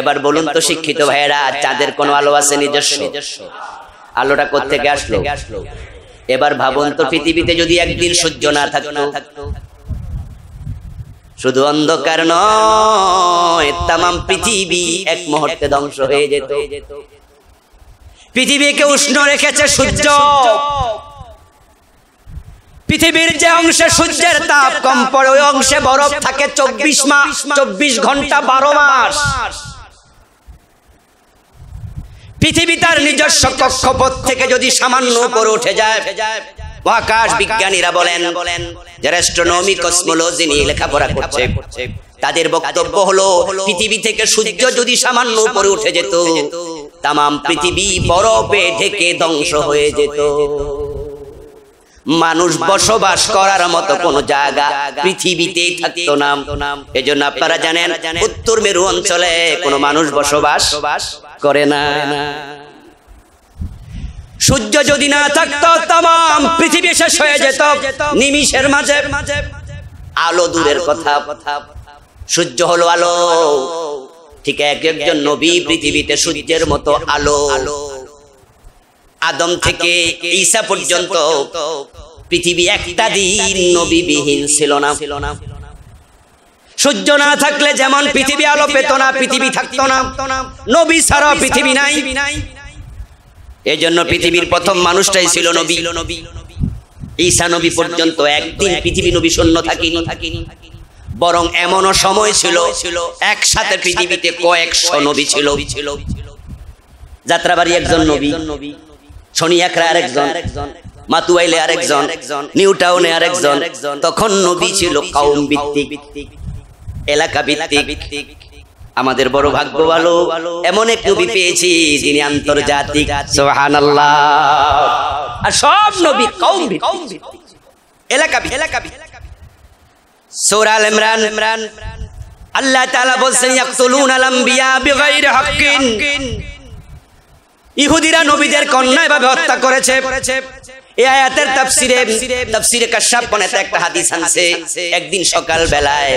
এবার বলুন তো শিক্ষিত ভাইয়েরা চাঁদের কোনো আলো আছে নিজস্ব নিজস্ব আলোটা কোথেকে আসলো আসলো এবার ভাবুন তো পৃথিবীতে যদি একদিন সূর্য না থাকতো শুধু অন্ধকার নাম পৃথিবী এক মুহূর্তে ধ্বংস হয়ে যেত পৃথিবীকে উষ্ণ রেখেছে সূর্য পৃথিবীর যে অংশে সূর্যের তাপ কম পড়ে ওই অংশে বরফ থাকে চব্বিশ মাস চব্বিশ ঘন্টা বারো মাস পৃথিবী তার নিজস্ব কক্ষপথ থেকে যদি সামান্য উপরে উঠে যায় আকাশ বিজ্ঞানীরা বলেন যারা অ্যাস্ট্রোনমি কসমোলজি নিয়ে লেখাপড়া করছে তাদের বক্তব্য হলো পৃথিবী থেকে সূর্য যদি সামান্য উপরে উঠে যেত তাম পৃথিবী বরফে ঢেকে ধ্বংস হয়ে যেত মানুষ বসবাস করার মতো কোন জায়গা পৃথিবীতে থাকতো না জন্য আপনারা জানেন উত্তর মেরু অঞ্চলে কোন মানুষ বসবাস করে না সূর্য যদি না থাকতো তাম পৃথিবী শেষ হয়ে যেত নিমিষের মাঝে আলো দূরের কথা সূর্য হলো আলো ঠিক এক একজন নবী পৃথিবীতে সূর্যের মতো আলো আলো আদম থেকে ঈসা পর্যন্ত পৃথিবী একটা দিন নবীবিহীন ছিল না ছিল না সূর্য না থাকলে যেমন পৃথিবী আলো পেত না পৃথিবী থাকতো না নবী ছাড়া পৃথিবী নাই এই জন্য পৃথিবীর প্রথম মানুষটাই ছিল নবী নবী ঈসা নবী পর্যন্ত একদিন পৃথিবী নবী শূন্য থাকিনি থাকিনি বরং এমনও সময় ছিল ছিল একসাথে পৃথিবীতে কয়েকশো নবী ছিল যাত্রাবাড়ি একজন নবী নবী শনিয়াকরা আরেকজন মাতুয়াইলে আরেকজন নিউ টাউনে আরেকজন তখন নবী ছিল কাউম ভিত্তিক এলাকা ভিত্তিক আমাদের বড় ভাগ্য ভালো এমন এক নবী পেয়েছি যিনি আন্তর্জাতিক আর সব নবী এলাকা এলাকা ইমরান ইমরান আল্লাহ তাআলা বলছেন ইয়াকতুলুনা আল আমবিয়া বিগাইর হাক্কিন ইহুদিরা নবীদের কন্যা এভাবে হত্যা করেছে এই আয়াতের তাফসিরে তাফসিরে বনেতে একটা হাদিস একদিন সকাল বেলায়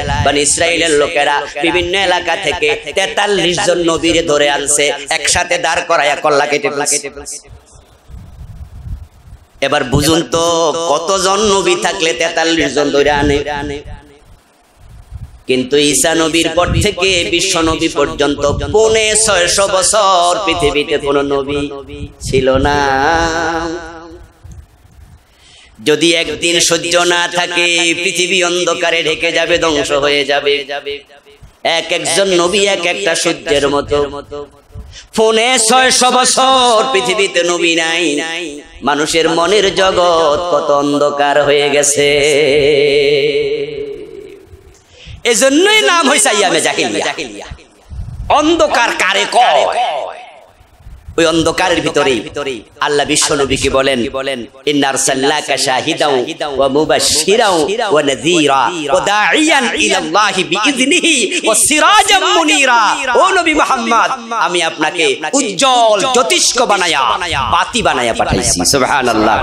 লোকেরা বিভিন্ন এলাকা থেকে 43 জন নবীর ধরে আনছে একসাথে দাঁড় করায়া কল্লা কেটে ফেলছে এবার বুঝুন তো কতজন নবী থাকলে 43 জন ধরে আনে কিন্তু ঈসা নবীর পর থেকে বিশ্ব নবী পর্যন্ত পৌনে ছয়শ বছর পৃথিবীতে কোন নবী ছিল না যদি একদিন সহ্য না থাকে পৃথিবী অন্ধকারে ঢেকে যাবে ধ্বংস হয়ে যাবে এক একজন নবী এক একটা সূর্যের মতো ফোনে ছয়শ বছর পৃথিবীতে নবী নাই মানুষের মনের জগৎ কত অন্ধকার হয়ে গেছে এজন্যই নাম হয়েছে ইয়ামে জাহিলিয়া অন্ধকার কারে কয় ওই অন্ধকারের ভিতরে আল্লাহ বিশ্ব নবীকে বলেন বলেন ইন্নার সাল্লাকা শাহিদাও ওয়া মুবাশশিরাও ওয়া নাযীরা ওয়া দাঈয়ান ইলাল্লাহি ওয়া সিরাজাম মুনীরা ও নবী মুহাম্মদ আমি আপনাকে উজ্জ্বল জ্যোতিষ্ক বানায়া বাতি বানায়া পাঠাইছি সুবহানাল্লাহ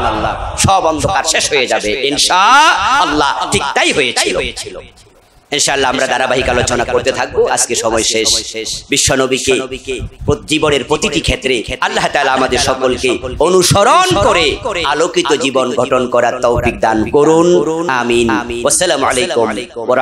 সব অন্ধকার শেষ হয়ে যাবে ইনশাআল্লাহ ঠিক তাই হয়েছিল ইনশাআল্লাহ আমরা ধারাবাহিক আলোচনা করতে থাকবো আজকে সময় শেষ বিশ্ব নবীকে জীবনের প্রতিটি ক্ষেত্রে আল্লাহ তাআলা আমাদের সকলকে অনুসরণ করে আলোকিত জীবন গঠন করার তৌফিক দান করুন আমিন আসসালামু আলাইকুম